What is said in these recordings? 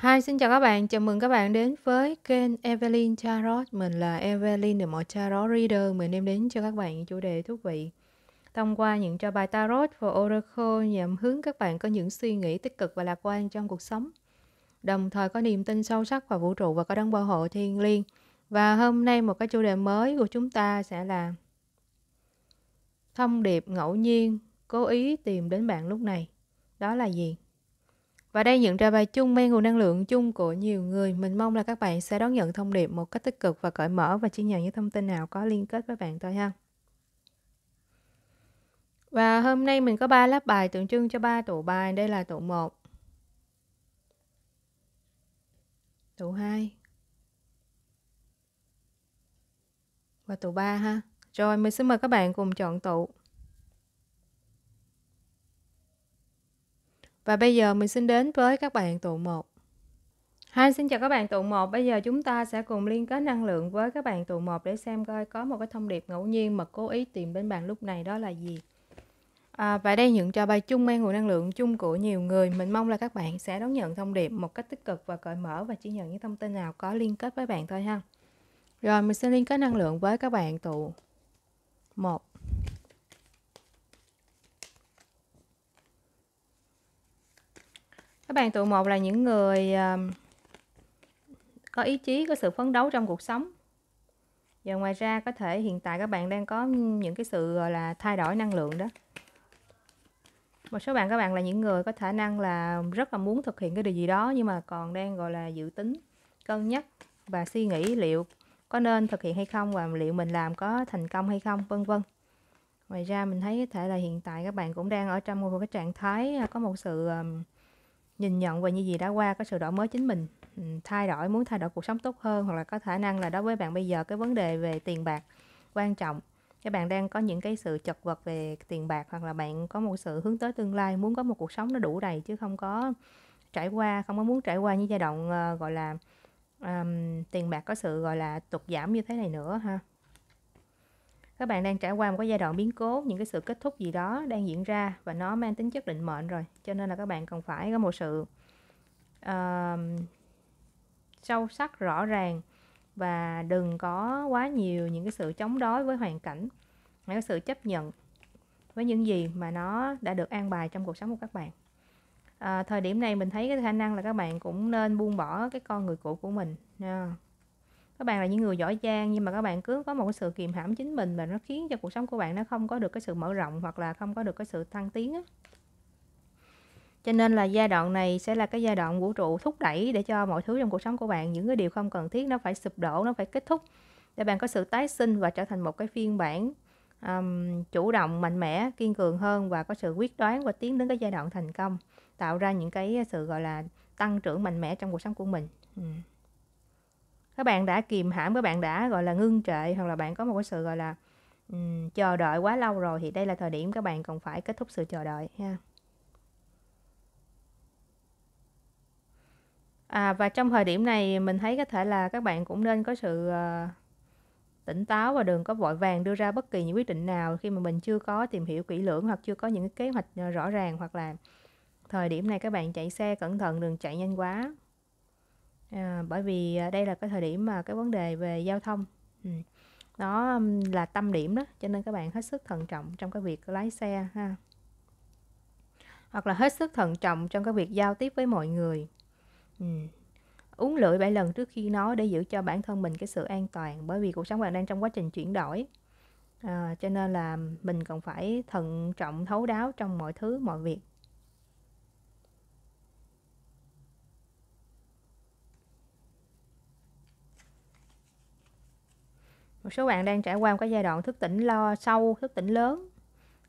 Hi, xin chào các bạn. Chào mừng các bạn đến với kênh Evelyn Tarot. Mình là Evelyn, được một tarot reader. Mình đem đến cho các bạn chủ đề thú vị. Thông qua những trò bài tarot và oracle nhằm hướng các bạn có những suy nghĩ tích cực và lạc quan trong cuộc sống. Đồng thời có niềm tin sâu sắc vào vũ trụ và có đấng bảo hộ thiên liêng. Và hôm nay một cái chủ đề mới của chúng ta sẽ là thông điệp ngẫu nhiên cố ý tìm đến bạn lúc này. Đó là gì? Và đây những ra bài chung mang nguồn năng lượng chung của nhiều người. Mình mong là các bạn sẽ đón nhận thông điệp một cách tích cực và cởi mở và chia nhận những thông tin nào có liên kết với bạn thôi ha. Và hôm nay mình có 3 lớp bài tượng trưng cho 3 tụ bài. Đây là tụ 1. Tụ 2. Và tụ 3 ha. Rồi mình xin mời các bạn cùng chọn tụ. Và bây giờ mình xin đến với các bạn tụ 1. hai xin chào các bạn tụ 1. Bây giờ chúng ta sẽ cùng liên kết năng lượng với các bạn tụ 1 để xem coi có một cái thông điệp ngẫu nhiên mà cố ý tìm bên bạn lúc này đó là gì. À, và đây những trò bài chung mang nguồn năng lượng chung của nhiều người. Mình mong là các bạn sẽ đón nhận thông điệp một cách tích cực và cởi mở và chỉ nhận những thông tin nào có liên kết với bạn thôi ha. Rồi mình sẽ liên kết năng lượng với các bạn tụ 1. các bạn tụ một là những người à, có ý chí có sự phấn đấu trong cuộc sống và ngoài ra có thể hiện tại các bạn đang có những cái sự gọi là thay đổi năng lượng đó một số bạn các bạn là những người có khả năng là rất là muốn thực hiện cái điều gì đó nhưng mà còn đang gọi là dự tính cân nhắc và suy nghĩ liệu có nên thực hiện hay không và liệu mình làm có thành công hay không vân vân ngoài ra mình thấy có thể là hiện tại các bạn cũng đang ở trong một cái trạng thái à, có một sự nhìn nhận về những gì đã qua có sự đổi mới chính mình thay đổi muốn thay đổi cuộc sống tốt hơn hoặc là có khả năng là đối với bạn bây giờ cái vấn đề về tiền bạc quan trọng các bạn đang có những cái sự chật vật về tiền bạc hoặc là bạn có một sự hướng tới tương lai muốn có một cuộc sống nó đủ đầy chứ không có trải qua không có muốn trải qua những giai đoạn uh, gọi là um, tiền bạc có sự gọi là tụt giảm như thế này nữa ha các bạn đang trải qua một cái giai đoạn biến cố những cái sự kết thúc gì đó đang diễn ra và nó mang tính chất định mệnh rồi cho nên là các bạn cần phải có một sự uh, sâu sắc rõ ràng và đừng có quá nhiều những cái sự chống đối với hoàn cảnh hãy có sự chấp nhận với những gì mà nó đã được an bài trong cuộc sống của các bạn à, thời điểm này mình thấy cái khả năng là các bạn cũng nên buông bỏ cái con người cũ của mình yeah các bạn là những người giỏi giang nhưng mà các bạn cứ có một cái sự kiềm hãm chính mình mà nó khiến cho cuộc sống của bạn nó không có được cái sự mở rộng hoặc là không có được cái sự thăng tiến á cho nên là giai đoạn này sẽ là cái giai đoạn vũ trụ thúc đẩy để cho mọi thứ trong cuộc sống của bạn những cái điều không cần thiết nó phải sụp đổ nó phải kết thúc để bạn có sự tái sinh và trở thành một cái phiên bản um, chủ động mạnh mẽ kiên cường hơn và có sự quyết đoán và tiến đến cái giai đoạn thành công tạo ra những cái sự gọi là tăng trưởng mạnh mẽ trong cuộc sống của mình ừ các bạn đã kìm hãm các bạn đã gọi là ngưng trệ hoặc là bạn có một cái sự gọi là um, chờ đợi quá lâu rồi thì đây là thời điểm các bạn cần phải kết thúc sự chờ đợi ha à, và trong thời điểm này mình thấy có thể là các bạn cũng nên có sự uh, tỉnh táo và đừng có vội vàng đưa ra bất kỳ những quyết định nào khi mà mình chưa có tìm hiểu kỹ lưỡng hoặc chưa có những kế hoạch ờ, rõ ràng hoặc là thời điểm này các bạn chạy xe cẩn thận đừng chạy nhanh quá à, bởi vì à, đây là cái thời điểm mà cái vấn đề về giao thông ừ. đó là tâm điểm đó cho nên các bạn hết sức thận trọng trong cái việc lái xe ha hoặc là hết sức thận trọng trong cái việc giao tiếp với mọi người ừ. uống lưỡi bảy lần trước khi nói để giữ cho bản thân mình cái sự an toàn bởi vì cuộc sống bạn đang trong quá trình chuyển đổi à, cho nên là mình còn phải thận trọng thấu đáo trong mọi thứ mọi việc một số bạn đang trải qua một cái giai đoạn thức tỉnh lo sâu thức tỉnh lớn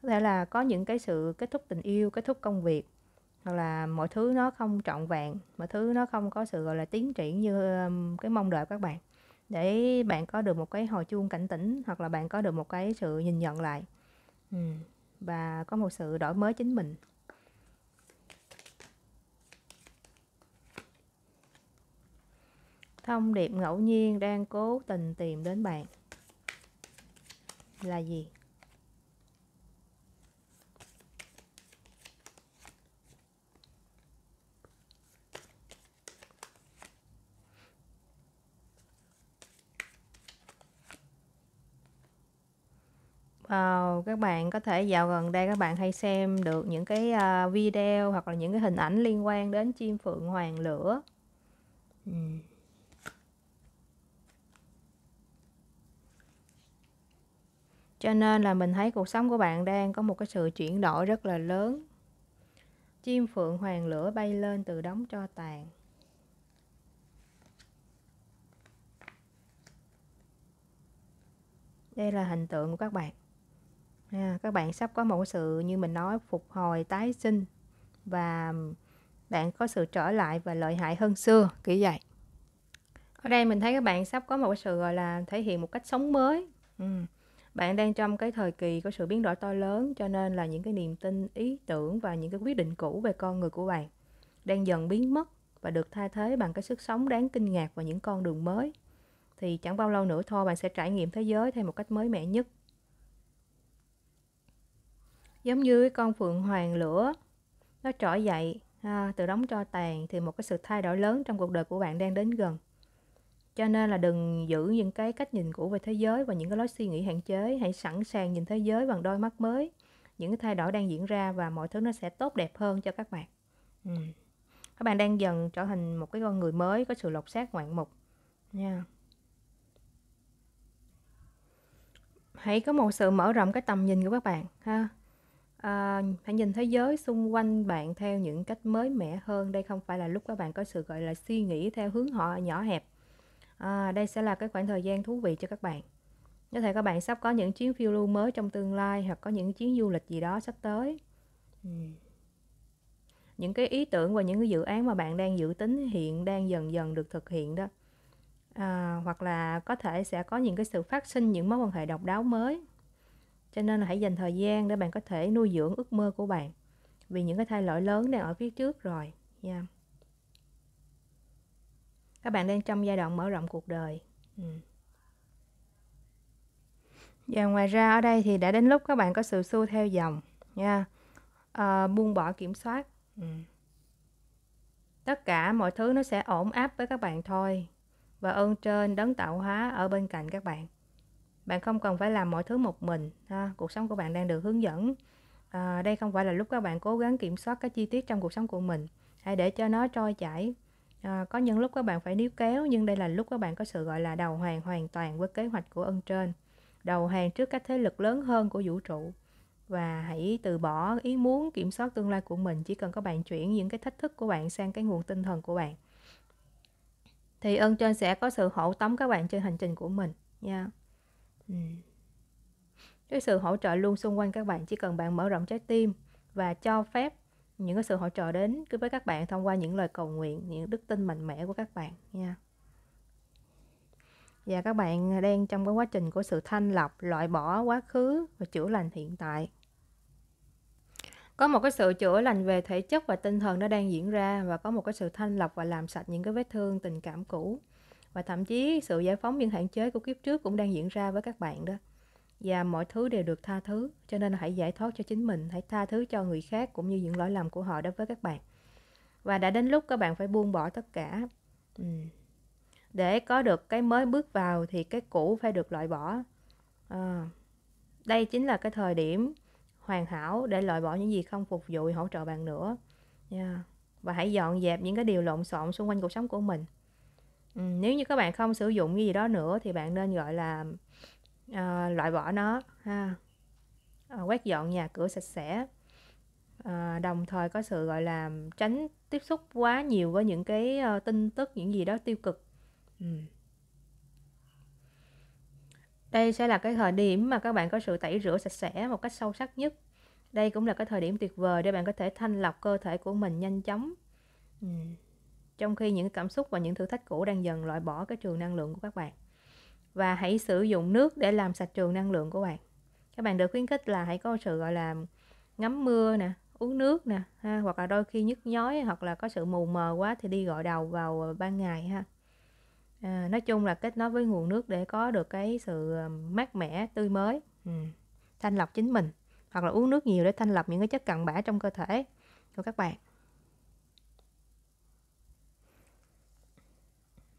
có thể là có những cái sự kết thúc tình yêu kết thúc công việc hoặc là mọi thứ nó không trọn vẹn mọi thứ nó không có sự gọi là tiến triển như cái mong đợi các bạn để bạn có được một cái hồi chuông cảnh tỉnh hoặc là bạn có được một cái sự nhìn nhận lại và có một sự đổi mới chính mình thông điệp ngẫu nhiên đang cố tình tìm đến bạn là gì Wow, các bạn có thể vào gần đây các bạn hay xem được những cái à, video hoặc là những cái hình ảnh liên quan đến chim phượng hoàng lửa. Ừ. cho nên là mình thấy cuộc sống của bạn đang có một cái sự chuyển đổi rất là lớn chim phượng hoàng lửa bay lên từ đóng cho tàn đây là hình tượng của các bạn à, các bạn sắp có một sự như mình nói phục hồi tái sinh và bạn có sự trở lại và lợi hại hơn xưa kỹ vậy ở đây mình thấy các bạn sắp có một sự gọi là thể hiện một cách sống mới ừ bạn đang trong cái thời kỳ có sự biến đổi to lớn cho nên là những cái niềm tin ý tưởng và những cái quyết định cũ về con người của bạn đang dần biến mất và được thay thế bằng cái sức sống đáng kinh ngạc và những con đường mới thì chẳng bao lâu nữa thôi bạn sẽ trải nghiệm thế giới theo một cách mới mẻ nhất giống như cái con phượng hoàng lửa nó trỗi dậy à, từ đóng cho tàn thì một cái sự thay đổi lớn trong cuộc đời của bạn đang đến gần cho nên là đừng giữ những cái cách nhìn cũ về thế giới và những cái lối suy nghĩ hạn chế hãy sẵn sàng nhìn thế giới bằng đôi mắt mới những cái thay đổi đang diễn ra và mọi thứ nó sẽ tốt đẹp hơn cho các bạn ừ. các bạn đang dần trở thành một cái con người mới có sự lột xác ngoạn mục nha hãy có một sự mở rộng cái tầm nhìn của các bạn ha à, hãy nhìn thế giới xung quanh bạn theo những cách mới mẻ hơn đây không phải là lúc các bạn có sự gọi là suy nghĩ theo hướng họ nhỏ hẹp à, đây sẽ là cái khoảng thời gian thú vị cho các bạn có thể các bạn sắp có những chuyến phiêu lưu mới trong tương lai hoặc có những chuyến du lịch gì đó sắp tới ừ. những cái ý tưởng và những cái dự án mà bạn đang dự tính hiện đang dần dần được thực hiện đó à, hoặc là có thể sẽ có những cái sự phát sinh những mối quan hệ độc đáo mới cho nên là hãy dành thời gian để bạn có thể nuôi dưỡng ước mơ của bạn vì những cái thay đổi lớn đang ở phía trước rồi nha yeah các bạn đang trong giai đoạn mở rộng cuộc đời ừ. và ngoài ra ở đây thì đã đến lúc các bạn có sự xu theo dòng nha à, buông bỏ kiểm soát ừ. tất cả mọi thứ nó sẽ ổn áp với các bạn thôi và ơn trên đấng tạo hóa ở bên cạnh các bạn bạn không cần phải làm mọi thứ một mình ha. cuộc sống của bạn đang được hướng dẫn à, đây không phải là lúc các bạn cố gắng kiểm soát các chi tiết trong cuộc sống của mình hãy để cho nó trôi chảy à, có những lúc các bạn phải níu kéo nhưng đây là lúc các bạn có sự gọi là đầu hàng hoàn toàn với kế hoạch của ân trên đầu hàng trước các thế lực lớn hơn của vũ trụ và hãy từ bỏ ý muốn kiểm soát tương lai của mình chỉ cần các bạn chuyển những cái thách thức của bạn sang cái nguồn tinh thần của bạn thì ân trên sẽ có sự hỗ tống các bạn trên hành trình của mình nha cái sự hỗ trợ luôn xung quanh các bạn chỉ cần bạn mở rộng trái tim và cho phép những cái sự hỗ trợ đến với các bạn thông qua những lời cầu nguyện những đức tin mạnh mẽ của các bạn nha và các bạn đang trong cái quá trình của sự thanh lọc loại bỏ quá khứ và chữa lành hiện tại có một cái sự chữa lành về thể chất và tinh thần nó đang diễn ra và có một cái sự thanh lọc và làm sạch những cái vết thương tình cảm cũ và thậm chí sự giải phóng những hạn chế của kiếp trước cũng đang diễn ra với các bạn đó và mọi thứ đều được tha thứ cho nên hãy giải thoát cho chính mình hãy tha thứ cho người khác cũng như những lỗi lầm của họ đối với các bạn và đã đến lúc các bạn phải buông bỏ tất cả ừ. để có được cái mới bước vào thì cái cũ phải được loại bỏ à, đây chính là cái thời điểm hoàn hảo để loại bỏ những gì không phục vụ hỗ trợ bạn nữa yeah. và hãy dọn dẹp những cái điều lộn xộn xung quanh cuộc sống của mình ừ, nếu như các bạn không sử dụng cái gì đó nữa thì bạn nên gọi là à, loại bỏ nó ha à, quét dọn nhà cửa sạch sẽ à, đồng thời có sự gọi là tránh tiếp xúc quá nhiều với những cái uh, tin tức những gì đó tiêu cực ừ. đây sẽ là cái thời điểm mà các bạn có sự tẩy rửa sạch sẽ một cách sâu sắc nhất đây cũng là cái thời điểm tuyệt vời để bạn có thể thanh lọc cơ thể của mình nhanh chóng ừ. trong khi những cảm xúc và những thử thách cũ đang dần loại bỏ cái trường năng lượng của các bạn và hãy sử dụng nước để làm sạch trường năng lượng của bạn các bạn được khuyến khích là hãy có sự gọi là ngắm mưa nè uống nước nè ha, hoặc là đôi khi nhức nhói hoặc là có sự mù mờ quá thì đi gọi đầu vào ban ngày ha à, nói chung là kết nối với nguồn nước để có được cái sự ờ, mát mẻ tươi mới ừ. thanh lọc chính mình hoặc là uống nước nhiều để thanh lọc những cái chất cặn bã trong cơ thể của các bạn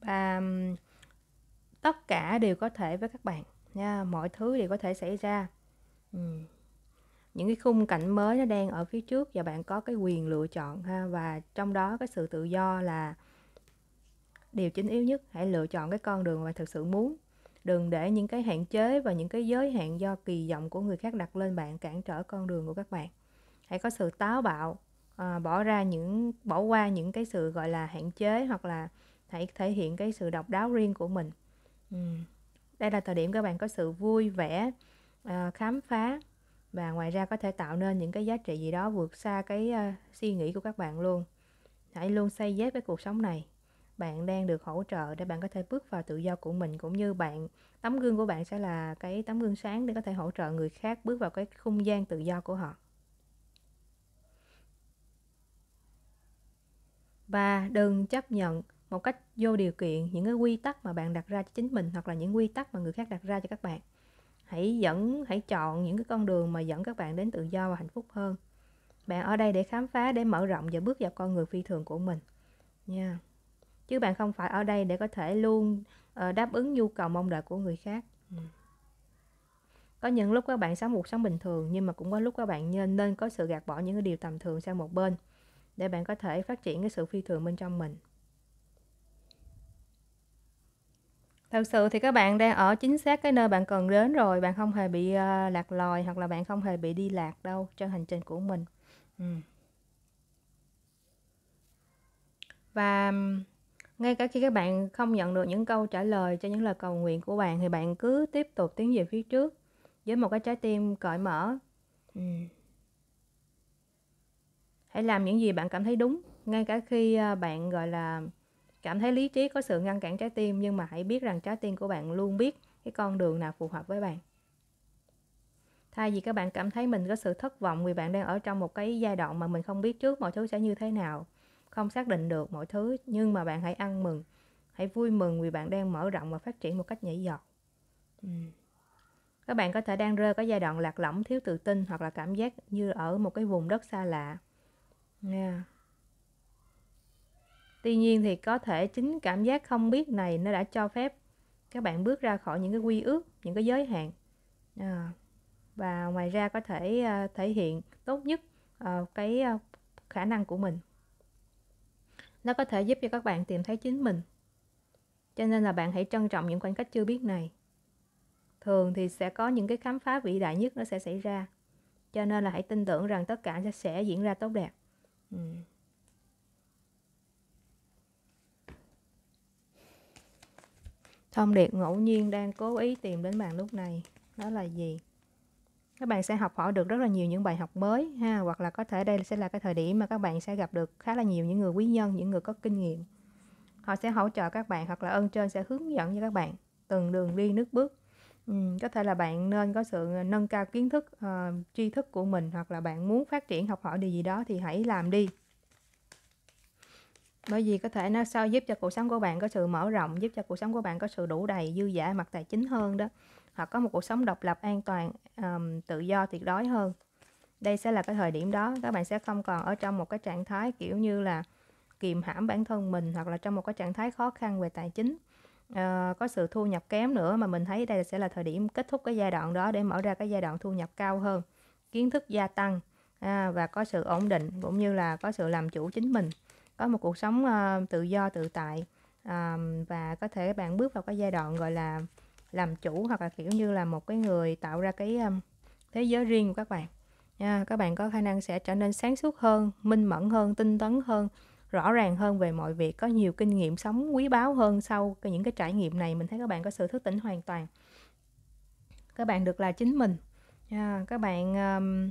và tất cả đều có thể với các bạn nha mọi thứ đều có thể xảy ra những cái khung cảnh mới nó đang ở phía trước và bạn có cái quyền lựa chọn ha và trong đó cái sự tự do là điều chính yếu nhất hãy lựa chọn cái con đường mà thực sự muốn đừng để những cái hạn chế và những cái giới hạn do kỳ vọng của người khác đặt lên bạn cản trở con đường của các bạn hãy có sự táo bạo à, bỏ ra những bỏ qua những cái sự gọi là hạn chế hoặc là hãy thể hiện cái sự độc đáo riêng của mình đây là thời điểm các bạn có sự vui vẻ à, khám phá và ngoài ra có thể tạo nên những cái giá trị gì đó vượt xa cái uh, suy nghĩ của các bạn luôn hãy luôn xây dép với cuộc sống này bạn đang được hỗ trợ để bạn có thể bước vào tự do của mình cũng như bạn tấm gương của bạn sẽ là cái tấm gương sáng để có thể hỗ trợ người khác bước vào cái không gian tự do của họ và đừng chấp nhận một cách vô điều kiện những cái quy tắc mà bạn đặt ra cho chính mình hoặc là những quy tắc mà người khác đặt ra cho các bạn hãy dẫn hãy chọn những cái con đường mà dẫn các bạn đến tự do và hạnh phúc hơn bạn ở đây để khám phá để mở rộng và bước vào con người phi thường của mình nha chứ bạn không phải ở đây để có thể luôn ờ, đáp ứng nhu cầu mong đợi của người khác ừ. có những lúc các bạn sống cuộc sống bình thường nhưng mà cũng có lúc các bạn nên nên có sự gạt bỏ những cái điều tầm thường sang một bên để bạn có thể phát triển cái sự phi thường bên trong mình Thật sự thì các bạn đang ở chính xác cái nơi bạn cần đến rồi, bạn không hề bị uh, lạc lòi hoặc là bạn không hề bị đi lạc đâu trên hành trình của mình. Ừ. Và ngay cả khi các bạn không nhận được những câu trả lời cho những lời cầu nguyện của bạn thì bạn cứ tiếp tục tiến về phía trước với một cái trái tim cởi mở. Ừ. Hãy làm những gì bạn cảm thấy đúng, ngay cả khi ờ, bạn gọi là cảm thấy lý trí có sự ngăn cản trái tim nhưng mà hãy biết rằng trái tim của bạn luôn biết cái con đường nào phù hợp với bạn thay vì các bạn cảm thấy mình có sự thất vọng vì bạn đang ở trong một cái giai đoạn mà mình không biết trước mọi thứ sẽ như thế nào không xác định được mọi thứ nhưng mà bạn hãy ăn mừng hãy vui mừng vì bạn đang mở rộng và phát triển một cách nhảy giọt các bạn có thể đang rơi cái giai đoạn lạc lõng thiếu tự tin hoặc là cảm giác như ở một cái vùng đất xa lạ yeah. Tuy nhiên thì có thể chính cảm giác không biết này nó đã cho phép các bạn bước ra khỏi những cái quy ước, những cái giới hạn. À, và ngoài ra có thể uh, thể hiện tốt nhất uh, cái uh, khả năng của mình. Nó có thể giúp cho các bạn tìm thấy chính mình. Cho nên là bạn hãy trân trọng những khoảng cách chưa biết này. Thường thì sẽ có những cái khám phá vĩ đại nhất nó sẽ xảy ra. Cho nên là hãy tin tưởng rằng tất cả sẽ diễn ra tốt đẹp. Ừ. thông điệp ngẫu nhiên đang cố ý tìm đến bạn lúc này đó là gì các bạn sẽ học hỏi được rất là nhiều những bài học mới ha hoặc là có thể đây sẽ là cái thời điểm mà các bạn sẽ gặp được khá là nhiều những người quý nhân những người có kinh nghiệm họ sẽ hỗ trợ các bạn hoặc là ơn trên sẽ hướng dẫn cho các bạn từng đường đi nước bước ừ, có thể là bạn nên có sự nâng cao kiến thức uh, tri thức của mình hoặc là bạn muốn phát triển học hỏi điều gì đó thì hãy làm đi bởi vì có thể nó sao giúp cho cuộc sống của bạn có sự mở rộng giúp cho cuộc sống của bạn có sự đủ đầy dư giả mặt tài chính hơn đó hoặc có một cuộc sống độc lập an toàn um, tự do tuyệt đối hơn đây sẽ là cái thời điểm đó các bạn sẽ không còn ở trong một cái trạng thái kiểu như là kìm hãm bản thân mình hoặc là trong một cái trạng thái khó khăn về tài chính uh, có sự thu nhập kém nữa mà mình thấy đây sẽ là thời điểm kết thúc cái giai đoạn đó để mở ra cái giai đoạn thu nhập cao hơn kiến thức gia tăng à, và có sự ổn định cũng như là có sự làm chủ chính mình có một cuộc sống uh, tự do tự tại um, và có thể bạn bước vào cái giai đoạn gọi là làm chủ hoặc là kiểu như là một cái người tạo ra cái um, thế giới riêng của các bạn nha các bạn có khả năng sẽ trở nên sáng suốt hơn minh mẫn hơn tinh tấn hơn rõ ràng hơn về mọi việc có nhiều kinh nghiệm sống quý báu hơn sau những cái trải nghiệm này mình thấy các bạn có sự thức tỉnh hoàn toàn các bạn được là chính mình nha các bạn um,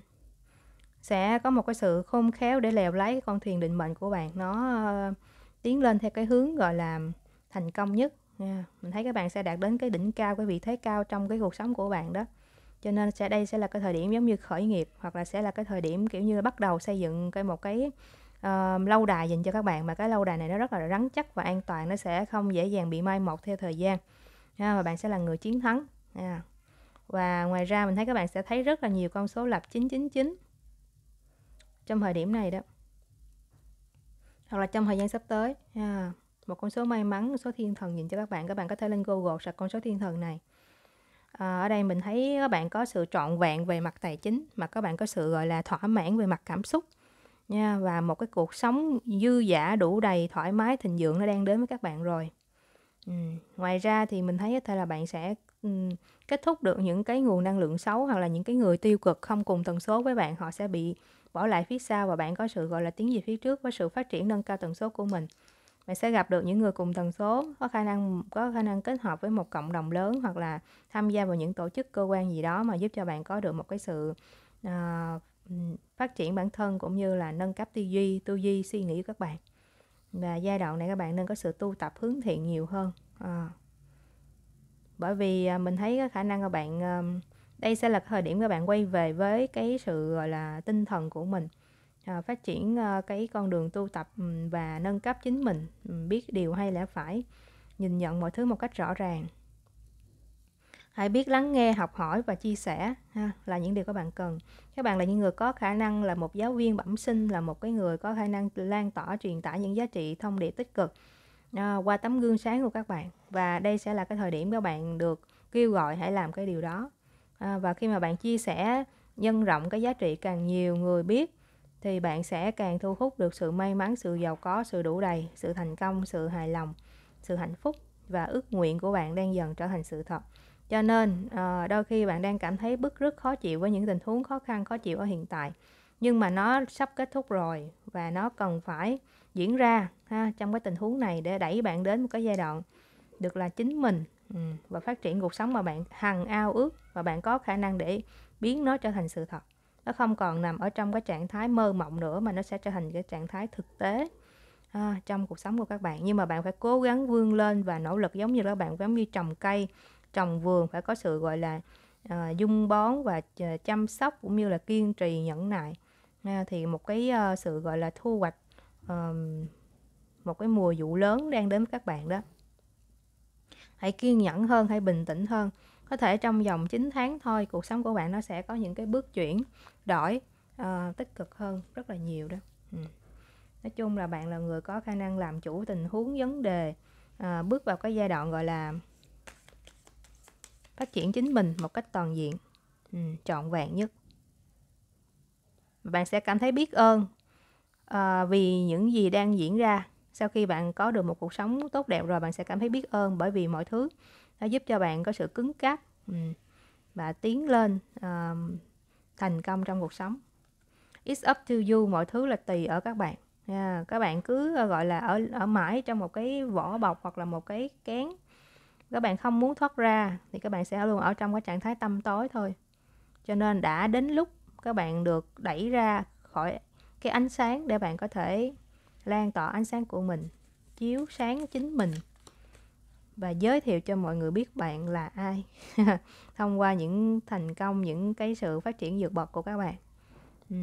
sẽ có một cái sự khôn khéo để lèo lái con thuyền định mệnh của bạn nó ờ, tiến lên theo cái hướng gọi là thành công nhất nha mình thấy các bạn sẽ đạt đến cái đỉnh cao cái vị thế cao trong cái cuộc sống của bạn đó cho nên sẽ đây sẽ là cái thời điểm giống như khởi nghiệp hoặc là sẽ là cái thời điểm kiểu như là bắt đầu xây dựng cái một cái uh, lâu đài dành cho các bạn mà cái lâu đài này nó rất là rắn chắc và an toàn nó sẽ không dễ dàng bị mai một theo thời gian nha, và bạn sẽ là người chiến thắng nha. và ngoài ra mình thấy các bạn sẽ thấy rất là nhiều con số lập 999 trong thời điểm này đó hoặc là trong thời gian sắp tới ha à, một con số may mắn số thiên thần nhìn cho các bạn các bạn có thể lên google sạch con số thiên thần này à, ở đây mình thấy các bạn có sự trọn vẹn về mặt tài chính mà các bạn có sự gọi là thỏa mãn về mặt cảm xúc nha và một cái cuộc sống dư giả đủ đầy thoải mái thịnh vượng nó đang đến với các bạn rồi ừ. ngoài ra thì mình thấy có thể là bạn sẽ ừ, kết thúc được những cái nguồn năng lượng xấu hoặc là những cái người tiêu cực không cùng tần số với bạn họ sẽ bị bỏ lại phía sau và bạn có sự gọi là tiến về phía trước với sự phát triển nâng cao tần số của mình bạn sẽ gặp được những người cùng tần số có khả năng có khả năng kết hợp với một cộng đồng lớn hoặc là tham gia vào những tổ chức cơ quan gì đó mà giúp cho bạn có được một cái sự uh, phát triển bản thân cũng như là nâng cấp tư duy tư duy suy nghĩ của các bạn và giai đoạn này các bạn nên có sự tu tập hướng thiện nhiều hơn à. bởi vì à, mình thấy khả năng của bạn uh, đây sẽ là thời điểm các bạn quay về với cái sự gọi là tinh thần của mình à, phát triển à, cái con đường tu tập và nâng cấp chính mình biết điều hay lẽ phải nhìn nhận mọi thứ một cách rõ ràng hãy biết lắng nghe học hỏi và chia sẻ ha, là những điều các bạn cần các bạn là những người có khả năng là một giáo viên bẩm sinh là một cái người có khả năng lan tỏa truyền tải những giá trị thông điệp tích cực à, qua tấm gương sáng của các bạn và đây sẽ là cái thời điểm các bạn được kêu gọi hãy làm cái điều đó à, và khi mà bạn chia sẻ nhân rộng cái giá trị càng nhiều người biết thì bạn sẽ càng thu hút được sự may mắn sự giàu có sự đủ đầy sự thành công sự hài lòng sự hạnh phúc và ước nguyện của bạn đang dần trở thành sự thật cho nên à, đôi khi bạn đang cảm thấy bức rất khó chịu với những tình huống khó khăn khó chịu ở hiện tại nhưng mà nó sắp kết thúc rồi và nó cần phải diễn ra ha, trong cái tình huống này để đẩy bạn đến một cái giai đoạn được là chính mình Ừ, và phát triển cuộc sống mà bạn hằng ao ước và bạn có khả năng để biến nó trở thành sự thật nó không còn nằm ở trong cái trạng thái mơ mộng nữa mà nó sẽ trở thành cái trạng thái thực tế à, trong cuộc sống của các bạn nhưng mà bạn phải cố gắng vươn lên và nỗ lực giống như các bạn giống như trồng cây trồng vườn phải có sự gọi là à, dung bón và à, chăm sóc cũng như là kiên trì nhẫn nại à, thì một cái à, sự gọi là thu hoạch à, một cái mùa vụ lớn đang đến với các bạn đó hãy kiên nhẫn hơn hay bình tĩnh hơn có thể trong vòng 9 tháng thôi cuộc sống của bạn nó sẽ có những cái bước chuyển đổi uh, tích cực hơn rất là nhiều đó ừ. nói chung là bạn là người có khả năng làm chủ tình huống vấn đề uh, bước vào cái giai đoạn gọi là phát triển chính mình một cách toàn diện ừ, trọn vẹn nhất bạn sẽ cảm thấy biết ơn uh, vì những gì đang diễn ra sau khi bạn có được một cuộc sống tốt đẹp rồi bạn sẽ cảm thấy biết ơn bởi vì mọi thứ nó giúp cho bạn có sự cứng cáp và tiến lên uh, thành công trong cuộc sống it's up to you mọi thứ là tùy ở các bạn yeah, à, các bạn cứ ờ, gọi là ở ở mãi trong một cái vỏ bọc hoặc là một cái kén các bạn không muốn thoát ra thì các bạn sẽ luôn ở trong cái trạng thái tâm tối thôi cho nên đã đến lúc các bạn được đẩy ra khỏi cái ánh sáng để bạn có thể lan tỏa ánh sáng của mình chiếu sáng chính mình và giới thiệu cho mọi người biết bạn là ai thông qua những thành công những cái sự phát triển vượt bậc của các bạn ừ.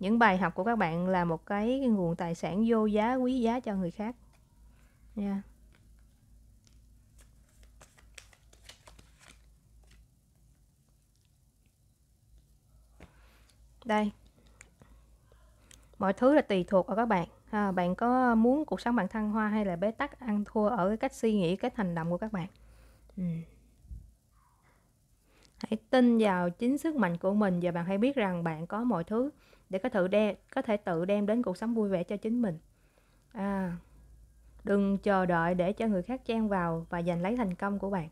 những bài học của các bạn là một cái nguồn tài sản vô giá quý giá cho người khác nha yeah. đây mọi thứ là tùy thuộc ở các bạn à, bạn có muốn cuộc sống bạn thăng hoa hay là bế tắc ăn thua ở cái cách suy nghĩ cách hành động của các bạn ừ. hãy tin vào chính sức mạnh của mình và bạn hãy biết rằng bạn có mọi thứ để có thể đem có thể tự đem đến cuộc sống vui vẻ cho chính mình à, đừng chờ đợi để cho người khác chen vào và giành lấy thành công của bạn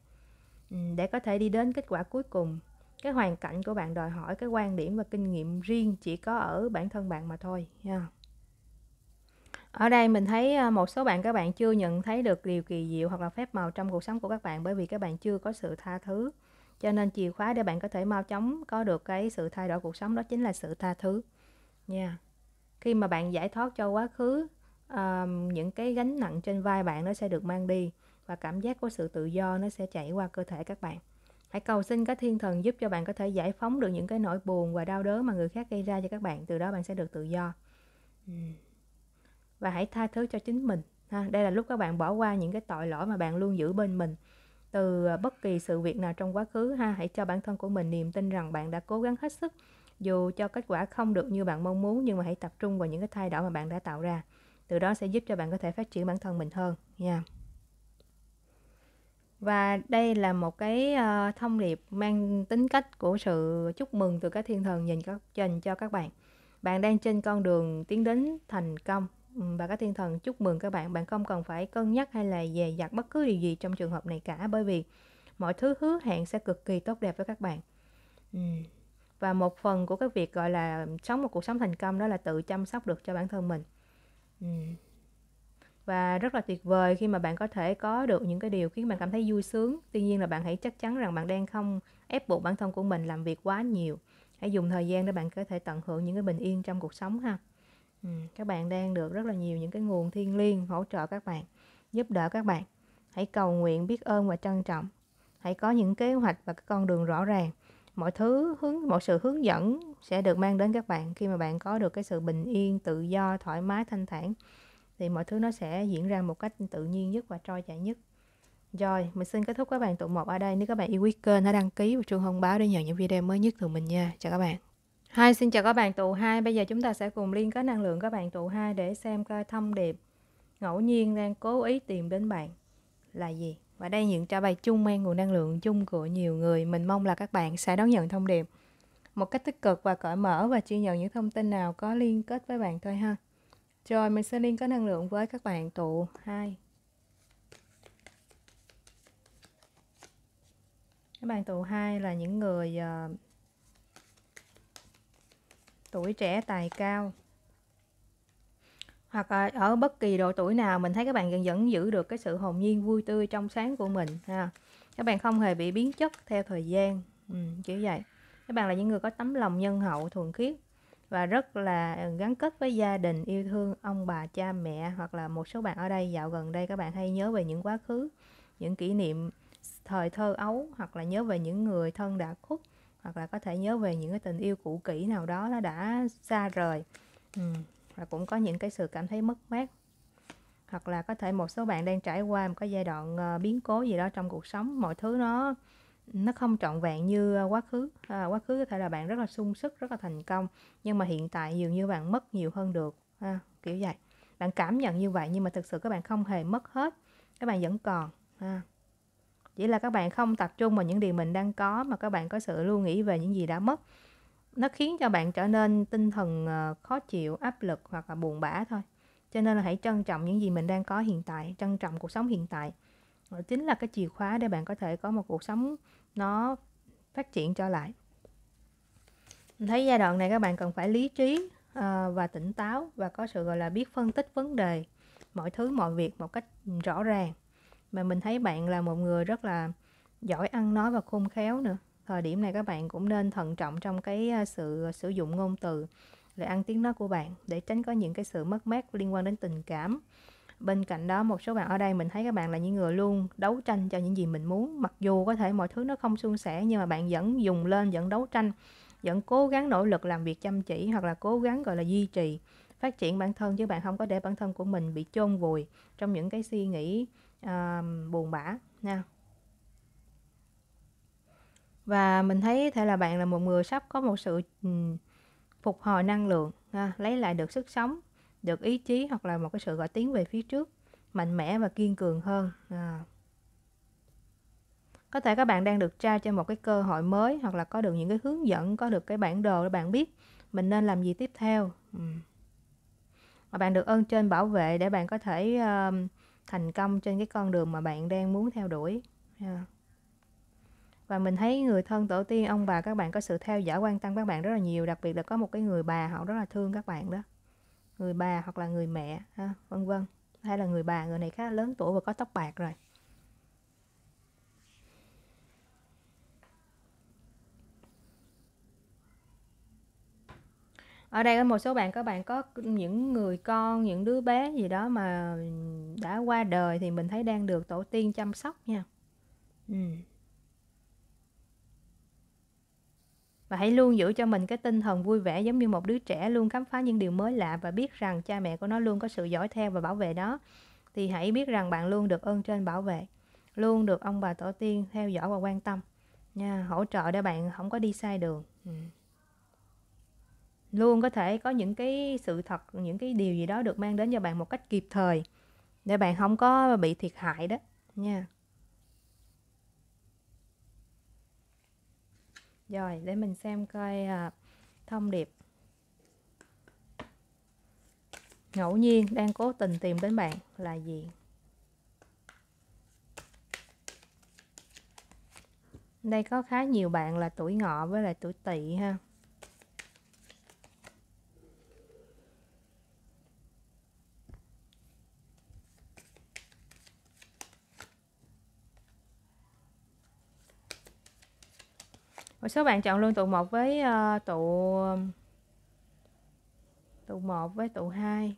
ừ, để có thể đi đến kết quả cuối cùng cái hoàn cảnh của bạn đòi hỏi cái quan điểm và kinh nghiệm riêng chỉ có ở bản thân bạn mà thôi yeah. Ở đây mình thấy à, một số bạn các bạn chưa nhận thấy được điều kỳ diệu hoặc là phép màu trong cuộc sống của các bạn bởi vì các bạn chưa có sự tha thứ. Cho nên chìa khóa để bạn có thể mau chóng có được cái sự thay đổi cuộc sống đó chính là sự tha thứ. Nha. Yeah. Khi mà bạn giải thoát cho quá khứ, um, những cái gánh nặng trên vai bạn nó sẽ được mang đi và cảm giác của sự tự do nó sẽ chảy qua cơ thể các bạn. Hãy cầu xin các thiên thần giúp cho bạn có thể giải phóng được những cái nỗi buồn và đau đớn mà người khác gây ra cho các bạn, từ đó bạn sẽ được tự do. Uhm và hãy tha thứ cho chính mình ha đây là lúc các bạn bỏ qua những cái tội lỗi mà bạn luôn giữ bên mình từ ờ, bất kỳ sự việc nào trong quá khứ ha hãy cho bản thân của mình niềm tin rằng bạn đã cố gắng hết sức dù cho kết quả không được như bạn mong muốn nhưng mà hãy tập trung vào những cái thay đổi mà bạn đã tạo ra từ đó sẽ giúp cho bạn có thể phát triển bản thân mình hơn nha yeah. và đây là một cái ờ, thông điệp mang tính cách của sự chúc mừng từ các thiên thần dành cho các bạn bạn đang trên con đường tiến đến thành công Ừ, và các thiên thần chúc mừng các bạn bạn không cần phải cân nhắc hay là dè dặt bất cứ điều gì trong trường hợp này cả bởi vì mọi thứ hứa hẹn sẽ cực kỳ tốt đẹp với các bạn ừ, và một phần của cái việc gọi là sống một cuộc sống thành công đó là tự chăm sóc được cho bản thân mình ừ, và rất là tuyệt vời khi mà bạn có thể có được những cái điều khiến bạn cảm thấy vui sướng tuy nhiên là bạn hãy chắc chắn rằng bạn đang không ép buộc bản thân của mình làm việc quá nhiều hãy dùng thời gian để bạn có thể tận hưởng những cái bình yên trong cuộc sống ha Ừ, các bạn đang được rất là nhiều những cái nguồn thiên liêng hỗ trợ các bạn giúp đỡ các bạn hãy cầu nguyện biết ơn và trân trọng hãy có những kế hoạch và cái con đường rõ ràng mọi thứ hướng mọi sự hướng dẫn sẽ được mang đến các bạn khi mà bạn có được cái sự bình yên tự do thoải mái thanh thản thì mọi thứ nó sẽ diễn ra một cách tự nhiên nhất và trôi chảy nhất rồi mình xin kết thúc các bạn tụ một ở đây nếu các bạn yêu quý kênh hãy đăng ký và chuông thông báo để nhận những video mới nhất từ mình nha chào các bạn hai xin chào các bạn tụ hai Bây giờ chúng ta sẽ cùng liên kết năng lượng các bạn tụ hai để xem coi thông điệp ngẫu nhiên đang cố ý tìm đến bạn là gì. Và đây những trả bài chung mang nguồn năng lượng chung của nhiều người. Mình mong là các bạn sẽ đón nhận thông điệp một cách tích cực và cởi mở và chia nhận những thông tin nào có liên kết với bạn thôi ha. Rồi mình sẽ liên kết năng lượng với các bạn tụ hai Các bạn tụ hai là những người uh, tuổi trẻ tài cao hoặc là ở bất kỳ độ tuổi nào mình thấy các bạn vẫn giữ được cái sự hồn nhiên vui tươi trong sáng của mình ha các bạn không hề bị biến chất theo thời gian ừ, kiểu vậy các bạn là những người có tấm lòng nhân hậu thuần khiết và rất là gắn kết với gia đình yêu thương ông bà cha mẹ hoặc là một số bạn ở đây dạo gần đây các bạn hay nhớ về những quá khứ những kỷ niệm thời thơ ấu hoặc là nhớ về những người thân đã khuất hoặc là có thể nhớ về những cái tình yêu cũ kỹ nào đó nó đã xa rời ừ. và cũng có những cái sự cảm thấy mất mát hoặc là có thể một số bạn đang trải qua một cái giai đoạn uh, biến cố gì đó trong cuộc sống mọi thứ nó nó không trọn vẹn như quá khứ à, quá khứ có thể là bạn rất là sung sức rất là thành công nhưng mà hiện tại dường như bạn mất nhiều hơn được à, kiểu vậy bạn cảm nhận như vậy nhưng mà thực sự các bạn không hề mất hết các bạn vẫn còn à chỉ là các bạn không tập trung vào những điều mình đang có mà các bạn có sự lưu nghĩ về những gì đã mất nó khiến cho bạn trở nên tinh thần ờ, khó chịu áp lực hoặc là buồn bã thôi cho nên là hãy trân trọng những gì mình đang có hiện tại trân trọng cuộc sống hiện tại chính là cái chìa khóa để bạn có thể có một cuộc sống nó phát triển trở lại mình thấy giai đoạn này các bạn cần phải lý trí ờ, và tỉnh táo và có sự gọi là biết phân tích vấn đề mọi thứ mọi việc một cách rõ ràng mà mình thấy bạn là một người rất là giỏi ăn nói và khôn khéo nữa thời điểm này các bạn cũng nên thận trọng trong cái à, sự à, sử dụng ngôn từ lời ăn tiếng nói của bạn để tránh có những cái sự mất mát liên quan đến tình cảm bên cạnh đó một số bạn ở đây mình thấy các bạn là những người luôn đấu tranh cho những gì mình muốn mặc dù có thể mọi thứ nó không suôn sẻ nhưng mà bạn vẫn dùng lên vẫn đấu tranh vẫn cố gắng nỗ lực làm việc chăm chỉ hoặc là cố gắng gọi là duy trì phát triển bản thân chứ bạn không có để bản thân của mình bị chôn vùi trong những cái suy nghĩ uh, buồn bã nha và mình thấy thể là bạn là một người sắp có một sự phục hồi năng lượng ha, lấy lại được sức sống được ý chí hoặc là một cái sự gọi tiến về phía trước mạnh mẽ và kiên cường hơn à. có thể các bạn đang được trao cho một cái cơ hội mới hoặc là có được những cái hướng dẫn có được cái bản đồ để bạn biết mình nên làm gì tiếp theo ừ. bạn được ơn trên bảo vệ để bạn có thể uh, thành công trên cái con đường mà bạn đang muốn theo đuổi dạ. và mình thấy người thân tổ tiên ông bà các bạn có sự theo dõi quan tâm các bạn rất là nhiều đặc biệt là có một cái người bà họ rất là thương các bạn đó người bà hoặc là người mẹ vân vân hay là người bà người này khá lớn tuổi và có tóc bạc rồi ở đây có một số bạn các bạn có những người con những đứa bé gì đó mà đã qua đời thì mình thấy đang được tổ tiên chăm sóc nha ừ. và hãy luôn giữ cho mình cái tinh thần vui vẻ giống như một đứa trẻ luôn khám phá những điều mới lạ và biết rằng cha mẹ của nó luôn có sự dõi theo và bảo vệ đó thì hãy biết rằng bạn luôn được ơn trên bảo vệ luôn được ông bà tổ tiên theo dõi và quan tâm nha hỗ trợ để bạn không có đi sai đường ừ luôn có thể có những cái sự thật những cái điều gì đó được mang đến cho bạn một cách kịp thời để bạn không có bị thiệt hại đó nha rồi để mình xem coi à, thông điệp ngẫu nhiên đang cố tình tìm đến bạn là gì đây có khá nhiều bạn là tuổi ngọ với lại tuổi tỵ ha một số bạn chọn luôn tụ 1 với uh, tụ tụ 1 với tụ 2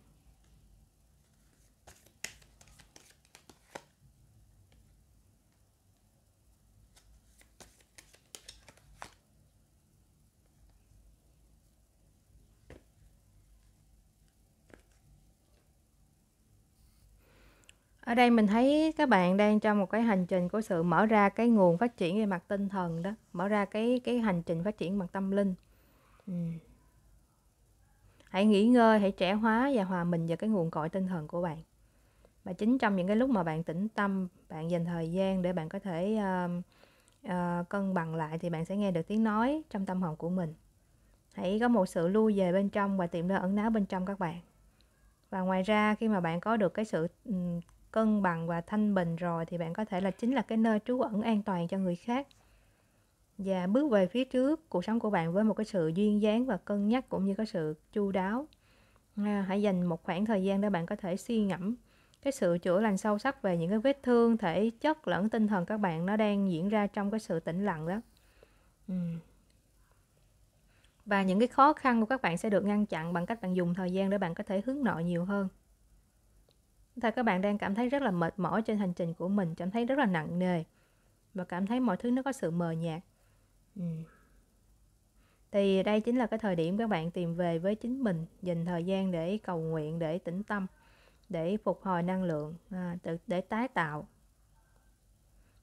ở đây mình thấy các bạn đang trong một cái hành trình của sự mở ra cái nguồn phát triển về mặt tinh thần đó mở ra cái cái hành trình phát triển bằng tâm linh ừ. hãy nghỉ ngơi hãy trẻ hóa và hòa mình vào cái nguồn cội tinh thần của bạn và chính trong những cái lúc mà bạn tĩnh tâm bạn dành thời gian để bạn có thể uh, uh, cân bằng lại thì bạn sẽ nghe được tiếng nói trong tâm hồn của mình hãy có một sự lui về bên trong và tìm ra ẩn náu bên trong các bạn và ngoài ra khi mà bạn có được cái sự um, cân bằng và thanh bình rồi thì bạn có thể là chính là cái nơi trú ẩn an toàn cho người khác và bước về phía trước cuộc sống của bạn với một cái sự duyên dáng và cân nhắc cũng như có sự chu đáo à, hãy dành một khoảng thời gian để bạn có thể suy ngẫm cái sự chữa lành sâu sắc về những cái vết thương thể chất lẫn tinh thần các bạn nó đang diễn ra trong cái sự tĩnh lặng đó ừ. và những cái khó khăn của các bạn sẽ được ngăn chặn bằng cách bạn dùng thời gian để bạn có thể hướng nội nhiều hơn Thật các bạn đang cảm thấy rất là mệt mỏi trên hành trình của mình, cảm thấy rất là nặng nề và cảm thấy mọi thứ nó có sự mờ nhạt. Ừ. Thì đây chính là cái thời điểm các bạn tìm về với chính mình, dành thời gian để cầu nguyện, để tĩnh tâm, để phục hồi năng lượng, à, để tái tạo.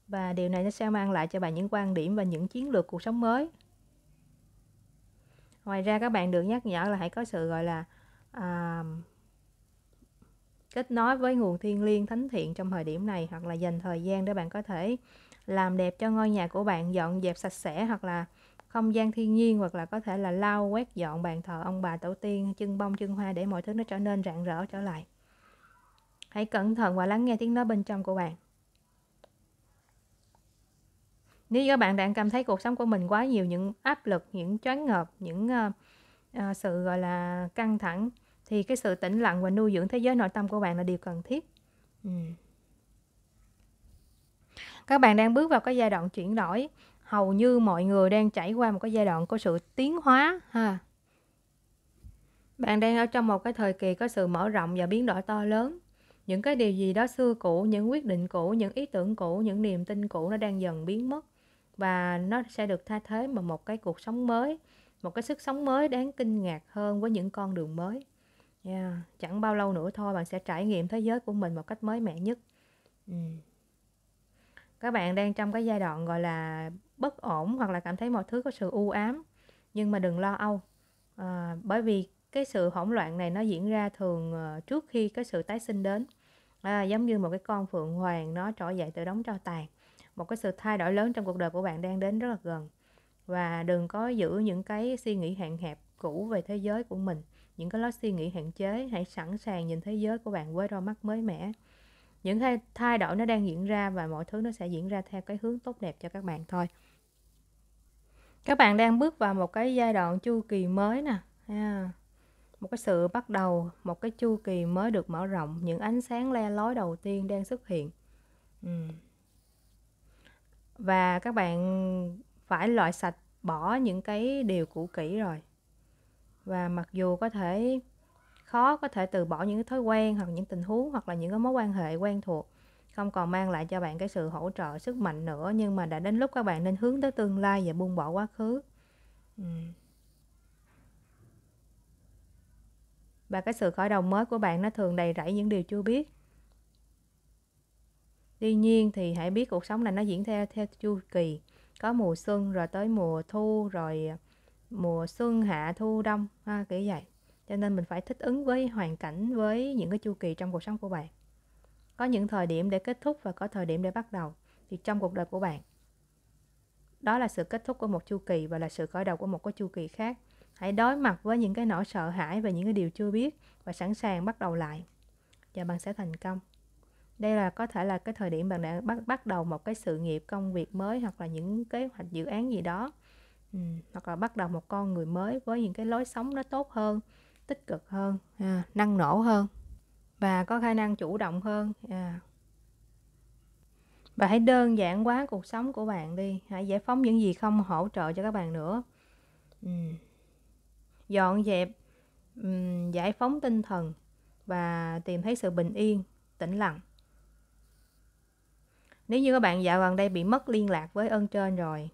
Và điều này nó sẽ mang lại cho bạn những quan điểm và những chiến lược cuộc sống mới. Ngoài ra các bạn được nhắc nhở là hãy có sự gọi là à, kết nối với nguồn thiên liêng thánh thiện trong thời điểm này hoặc là dành thời gian để bạn có thể làm đẹp cho ngôi nhà của bạn dọn dẹp sạch sẽ hoặc là không gian thiên nhiên hoặc là có thể là lau quét dọn bàn thờ ông bà tổ tiên chân bông chân hoa để mọi thứ nó trở nên rạng rỡ trở lại hãy cẩn thận và lắng nghe tiếng nói bên trong của bạn nếu các bạn đang cảm thấy cuộc sống của mình quá nhiều những áp lực những choáng ngợp những uh, uh, sự gọi là căng thẳng thì cái sự tĩnh lặng và nuôi dưỡng thế giới nội tâm của bạn là điều cần thiết ừ. các bạn đang bước vào cái giai đoạn chuyển đổi hầu như mọi người đang trải qua một cái giai đoạn có sự tiến hóa ha bạn đang ở trong một cái thời kỳ có sự mở rộng và biến đổi to lớn những cái điều gì đó xưa cũ những quyết định cũ những ý tưởng cũ những niềm tin cũ nó đang dần biến mất và nó sẽ được thay thế bằng một cái cuộc sống mới một cái sức sống mới đáng kinh ngạc hơn với những con đường mới yeah. chẳng bao lâu nữa thôi bạn sẽ trải nghiệm thế giới của mình một cách mới mẻ nhất ừ. các bạn đang trong cái giai đoạn gọi là bất ổn hoặc là cảm thấy mọi thứ có sự u ám nhưng mà đừng lo âu à, bởi vì cái sự hỗn loạn này nó diễn ra thường ờ, trước khi cái sự tái sinh đến à, giống như một cái con phượng hoàng nó trỗi dậy từ đống tro tàn một cái sự thay đổi lớn trong cuộc đời của bạn đang đến rất là gần và đừng có giữ những cái suy nghĩ hạn hẹp cũ về thế giới của mình những cái lối suy nghĩ hạn chế hãy sẵn sàng nhìn thế giới của bạn với đôi mắt mới mẻ những thay, thay đổi nó đang diễn ra và mọi thứ nó sẽ diễn ra theo cái hướng tốt đẹp cho các bạn thôi các bạn đang bước vào một cái giai đoạn chu kỳ mới nè à, một cái sự bắt đầu một cái chu kỳ mới được mở rộng những ánh sáng le lói đầu tiên đang xuất hiện ừ. và các bạn phải loại sạch bỏ những cái điều cũ kỹ rồi và mặc dù có thể khó có thể từ bỏ những thói quen hoặc những tình huống hoặc là những cái mối quan hệ quen thuộc không còn mang lại cho bạn cái sự hỗ trợ sức mạnh nữa nhưng mà đã đến lúc các bạn nên hướng tới tương lai và buông bỏ quá khứ và cái sự khởi đầu mới của bạn nó thường đầy rẫy những điều chưa biết tuy nhiên thì hãy biết cuộc sống này nó diễn theo theo chu kỳ có mùa xuân rồi tới mùa thu rồi mùa xuân hạ thu đông ha kiểu vậy cho nên mình phải thích ứng với hoàn cảnh với những cái chu kỳ trong cuộc sống của bạn có những thời điểm để kết thúc và có thời điểm để bắt đầu thì trong cuộc đời của bạn đó là sự kết thúc của một chu kỳ và là sự khởi đầu của một cái chu kỳ khác hãy đối mặt với những cái nỗi sợ hãi và những cái điều chưa biết và sẵn sàng bắt đầu lại và bạn sẽ thành công đây là có thể là cái thời điểm bạn đã bắt bắt đầu một cái sự nghiệp công việc mới hoặc là những kế hoạch dự án gì đó Ừ, hoặc là bắt đầu một con người mới với những cái lối sống nó tốt hơn tích cực hơn à, năng nổ hơn và có khả năng chủ động hơn à. và hãy đơn giản quá cuộc sống của bạn đi hãy giải phóng những gì không hỗ trợ cho các bạn nữa ừ. dọn dẹp um, giải phóng tinh thần và tìm thấy sự bình yên tĩnh lặng nếu như các bạn dạo gần đây bị mất liên lạc với ơn trên rồi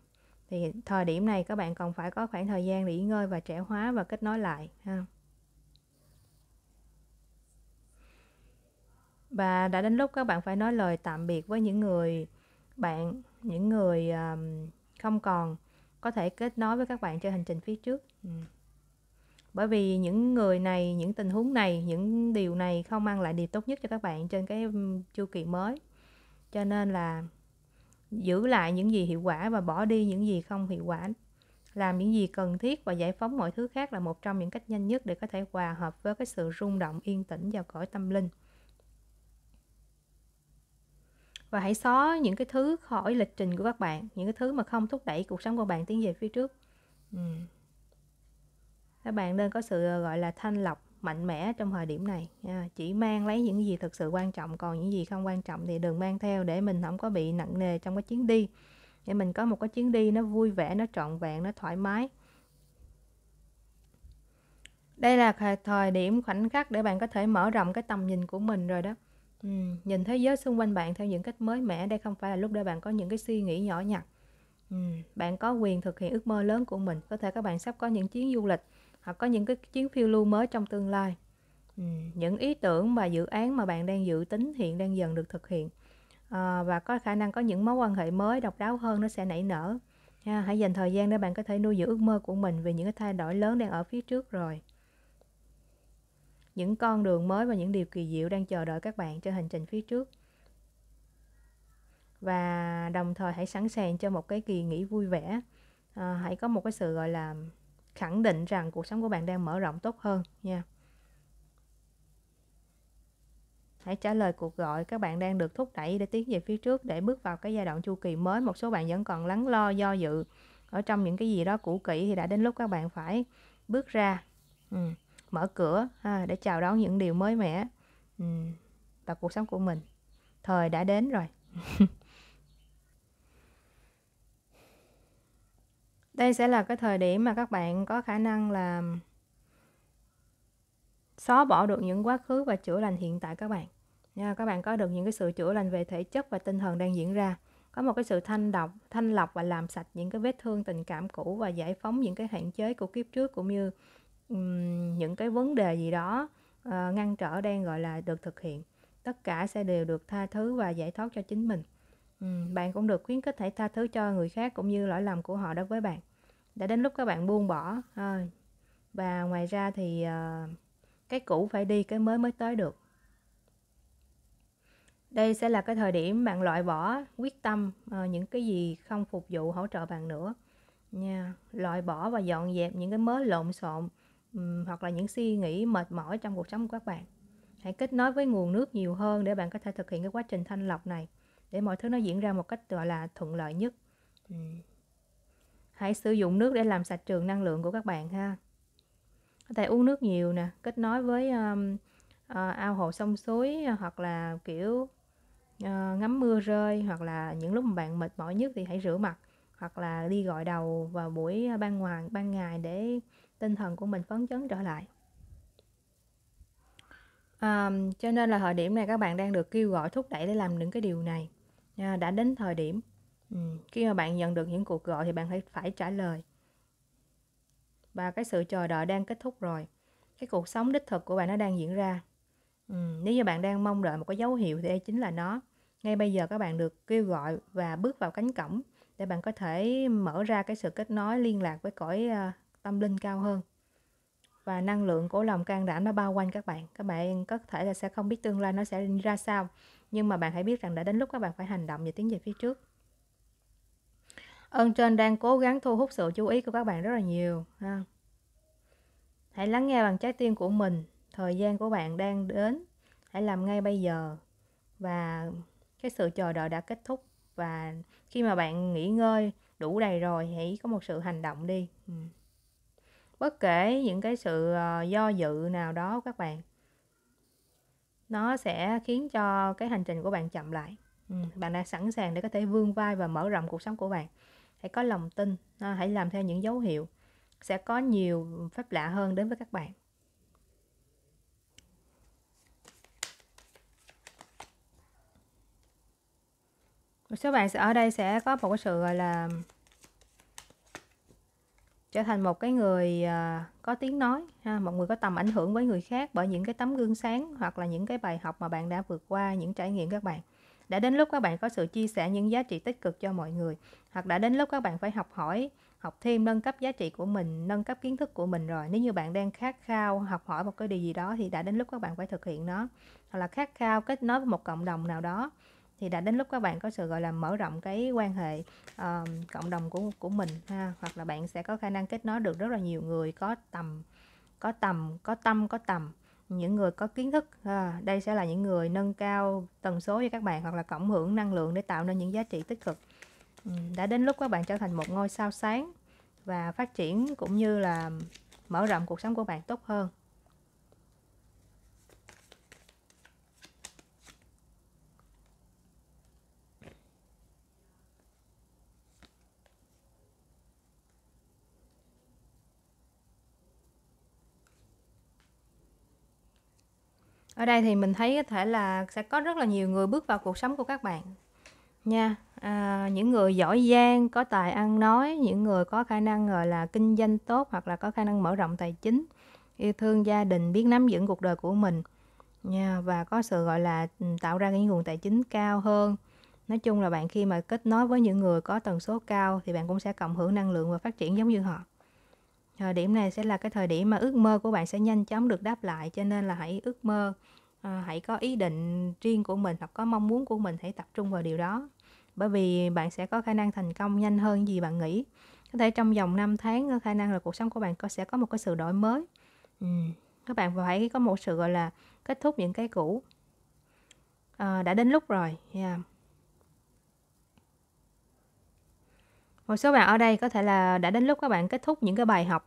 thì thời điểm này các bạn còn phải có khoảng thời gian nghỉ ngơi và trẻ hóa và kết nối lại ha. và đã đến lúc các bạn phải nói lời tạm biệt với những người bạn những người um, không còn có thể kết nối với các bạn trên hành trình phía trước ừ. bởi vì những người này những tình huống này những điều này không mang lại điều tốt nhất cho các bạn trên cái chu kỳ mới cho nên là giữ lại những gì hiệu quả và bỏ đi những gì không hiệu quả làm những gì cần thiết và giải phóng mọi thứ khác là một trong những cách nhanh nhất để có thể hòa hợp với cái sự rung động yên tĩnh vào cõi tâm linh và hãy xóa những cái thứ khỏi lịch trình của các bạn những cái thứ mà không thúc đẩy cuộc sống của bạn tiến về phía trước ừ. các bạn nên có sự ờ, gọi là thanh lọc mạnh mẽ trong thời điểm này à, chỉ mang lấy những gì thực sự quan trọng còn những gì không quan trọng thì đừng mang theo để mình không có bị nặng nề trong cái chuyến đi để mình có một cái chuyến đi nó vui vẻ nó trọn vẹn nó thoải mái đây là thời điểm khoảnh khắc để bạn có thể mở rộng cái tầm nhìn của mình rồi đó ừ, nhìn thế giới xung quanh bạn theo những cách mới mẻ đây không phải là lúc để bạn có những cái suy nghĩ nhỏ nhặt ừ, bạn có quyền thực hiện ước mơ lớn của mình có thể các bạn sắp có những chuyến du lịch hoặc có những cái chuyến phiêu lưu mới trong tương lai ừ, những ý tưởng và dự án mà bạn đang dự tính hiện đang dần được thực hiện à, và có khả năng có những mối quan hệ mới độc đáo hơn nó sẽ nảy nở ha, hãy dành thời gian để bạn có thể nuôi dưỡng ước mơ của mình về những cái thay đổi lớn đang ở phía trước rồi những con đường mới và những điều kỳ diệu đang chờ đợi các bạn trên hành trình phía trước và đồng thời hãy sẵn sàng cho một cái kỳ nghỉ vui vẻ à, hãy có một cái sự gọi là khẳng định rằng cuộc sống của bạn đang mở rộng tốt hơn nha hãy trả lời cuộc gọi các bạn đang được thúc đẩy để tiến về phía trước để bước vào cái giai đoạn chu kỳ mới một số bạn vẫn còn lắng lo do dự ở trong những cái gì đó cũ kỹ thì đã đến lúc các bạn phải bước ra ừ. mở cửa ha, để chào đón những điều mới mẻ ừ. và cuộc sống của mình thời đã đến rồi đây sẽ là cái thời điểm mà các bạn có khả năng là xóa bỏ được những quá khứ và chữa lành hiện tại các bạn nha các bạn có được những cái sự chữa lành về thể chất và tinh thần đang diễn ra có một cái sự thanh độc thanh lọc và làm sạch những cái vết thương tình cảm cũ và giải phóng những cái hạn chế của kiếp trước cũng như um, những cái vấn đề gì đó uh, ngăn trở đang gọi là được thực hiện tất cả sẽ đều được tha thứ và giải thoát cho chính mình um, bạn cũng được khuyến khích hãy tha thứ cho người khác cũng như lỗi lầm của họ đối với bạn đã đến lúc các bạn buông bỏ thôi và ngoài ra thì ờ, cái cũ phải đi cái mới mới tới được đây sẽ là cái thời điểm bạn loại bỏ quyết tâm ờ, những cái gì không phục vụ hỗ trợ bạn nữa nha loại bỏ và dọn dẹp những cái mớ lộn xộn hoặc là những suy nghĩ mệt mỏi trong cuộc sống của các bạn hãy kết nối với nguồn nước nhiều hơn để bạn có thể thực hiện cái quá trình thanh lọc này để mọi thứ nó diễn ra một cách gọi là thuận lợi nhất um hãy sử dụng nước để làm sạch trường năng lượng của các bạn ha có thể uống nước nhiều nè kết nối với um, uh, ao hồ sông suối hoặc là kiểu uh, ngắm mưa rơi hoặc là những lúc mà bạn mệt mỏi nhất thì hãy rửa mặt hoặc là đi gọi đầu vào buổi ban ngoài ban ngày để tinh thần của mình phấn chấn trở lại um, cho nên là thời điểm này các bạn đang được kêu gọi thúc đẩy để làm những cái điều này à, đã đến thời điểm Ừ, khi mà bạn nhận được những cuộc gọi thì bạn phải phải trả lời và cái sự chờ đợi đang kết thúc rồi cái cuộc sống đích thực của bạn nó đang diễn ra ừ. nếu như bạn đang mong đợi một cái dấu hiệu thì đây chính là nó ngay bây giờ các bạn được kêu gọi và bước vào cánh cổng để bạn có thể mở ra cái sự kết nối liên lạc với cõi uh, tâm linh cao hơn và năng lượng của lòng can đảm nó bao quanh các bạn các bạn có thể là sẽ không biết tương lai nó sẽ ra sao nhưng mà bạn hãy biết rằng đã đến lúc các bạn phải hành động và tiến về phía trước ơn trên đang cố gắng thu hút sự chú ý của các bạn rất là nhiều ha hãy lắng nghe bằng trái tim của mình thời gian của bạn đang đến hãy làm ngay bây giờ và cái sự chờ đợi đã kết thúc và khi mà bạn nghỉ ngơi đủ đầy rồi hãy có một sự hành động đi ừ. bất kể những cái sự ờ, do dự nào đó các bạn nó sẽ khiến cho cái hành trình của bạn chậm lại ừ, bạn đã sẵn sàng để có thể vươn vai và mở rộng cuộc sống của bạn hãy có lòng tin à, hãy làm theo những dấu hiệu sẽ có nhiều phép lạ hơn đến với các bạn một số bạn sẽ ở đây sẽ có một cái sự gọi là trở thành một cái người à, có tiếng nói ha một người có tầm ảnh hưởng với người khác bởi những cái tấm gương sáng hoặc là những cái bài học mà bạn đã vượt qua những trải nghiệm các bạn đã đến lúc các bạn có sự chia sẻ những giá trị tích cực cho mọi người hoặc đã đến lúc các bạn phải học hỏi học thêm nâng cấp giá trị của mình nâng cấp kiến thức của mình rồi nếu như bạn đang khát khao học hỏi một cái điều gì đó thì đã đến lúc các bạn phải thực hiện nó hoặc là khát khao kết nối với một cộng đồng nào đó thì đã đến lúc các bạn có sự gọi là mở rộng cái quan hệ uh, cộng đồng của của mình ha hoặc là bạn sẽ có khả năng kết nối được rất là nhiều người có tầm có tầm có tâm có tầm những người có kiến thức à, đây sẽ là những người nâng cao tần số cho các bạn hoặc là cộng hưởng năng lượng để tạo nên những giá trị tích cực ừ, đã đến lúc các bạn trở thành một ngôi sao sáng và phát triển cũng như là mở rộng cuộc sống của bạn tốt hơn ở đây thì mình thấy có thể là sẽ có rất là nhiều người bước vào cuộc sống của các bạn nha à, những người giỏi giang có tài ăn nói những người có khả năng gọi là kinh doanh tốt hoặc là có khả năng mở rộng tài chính yêu thương gia đình biết nắm giữ cuộc đời của mình nha và có sự gọi là ừ, tạo ra những nguồn tài chính cao hơn nói chung là bạn khi mà kết nối với những người có tần số cao thì bạn cũng sẽ cộng hưởng năng lượng và phát triển giống như họ thời điểm này sẽ là cái thời điểm mà ước mơ của bạn sẽ nhanh chóng được đáp lại cho nên là hãy ước mơ à, hãy có ý định riêng của mình hoặc có mong muốn của mình hãy tập trung vào điều đó bởi vì bạn sẽ có khả năng thành công nhanh hơn gì bạn nghĩ có thể trong vòng 5 tháng khả năng là cuộc sống của bạn có sẽ có một cái sự đổi mới ừ. các bạn phải có một sự gọi là kết thúc những cái cũ à, đã đến lúc rồi yeah. một số bạn ở đây có thể là đã đến lúc các bạn kết thúc những cái bài học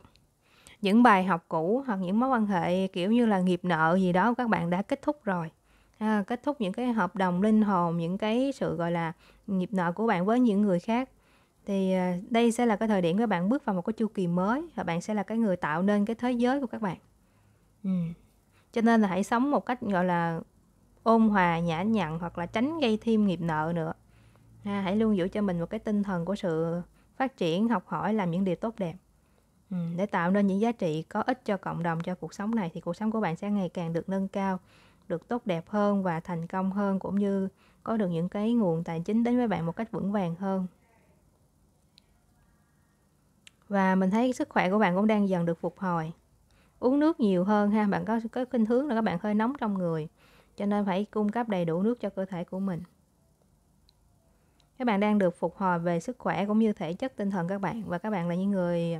những bài học cũ hoặc những mối quan hệ kiểu như là nghiệp nợ gì đó các bạn đã kết thúc rồi à, kết thúc những cái hợp đồng linh hồn những cái sự gọi là nghiệp nợ của bạn với những người khác thì à, đây sẽ là cái thời điểm các bạn bước vào một cái chu kỳ mới và bạn sẽ là cái người tạo nên cái thế giới của các bạn ừ. cho nên là hãy sống một cách gọi là ôn hòa nhã nhặn hoặc là tránh gây thêm nghiệp nợ nữa à, hãy luôn giữ cho mình một cái tinh thần của sự phát triển, học hỏi, làm những điều tốt đẹp. Ừ, để tạo nên những giá trị có ích cho cộng đồng, cho cuộc sống này thì cuộc sống của bạn sẽ ngày càng được nâng cao, được tốt đẹp hơn và thành công hơn cũng như có được những cái nguồn tài chính đến với bạn một cách vững vàng hơn. Và mình thấy sức khỏe của bạn cũng đang dần được phục hồi. Uống nước nhiều hơn ha, bạn có có khuynh hướng là các bạn hơi nóng trong người, cho nên phải cung cấp đầy đủ nước cho cơ thể của mình các bạn đang được phục hồi về sức khỏe cũng như thể chất tinh thần các bạn và các bạn là những người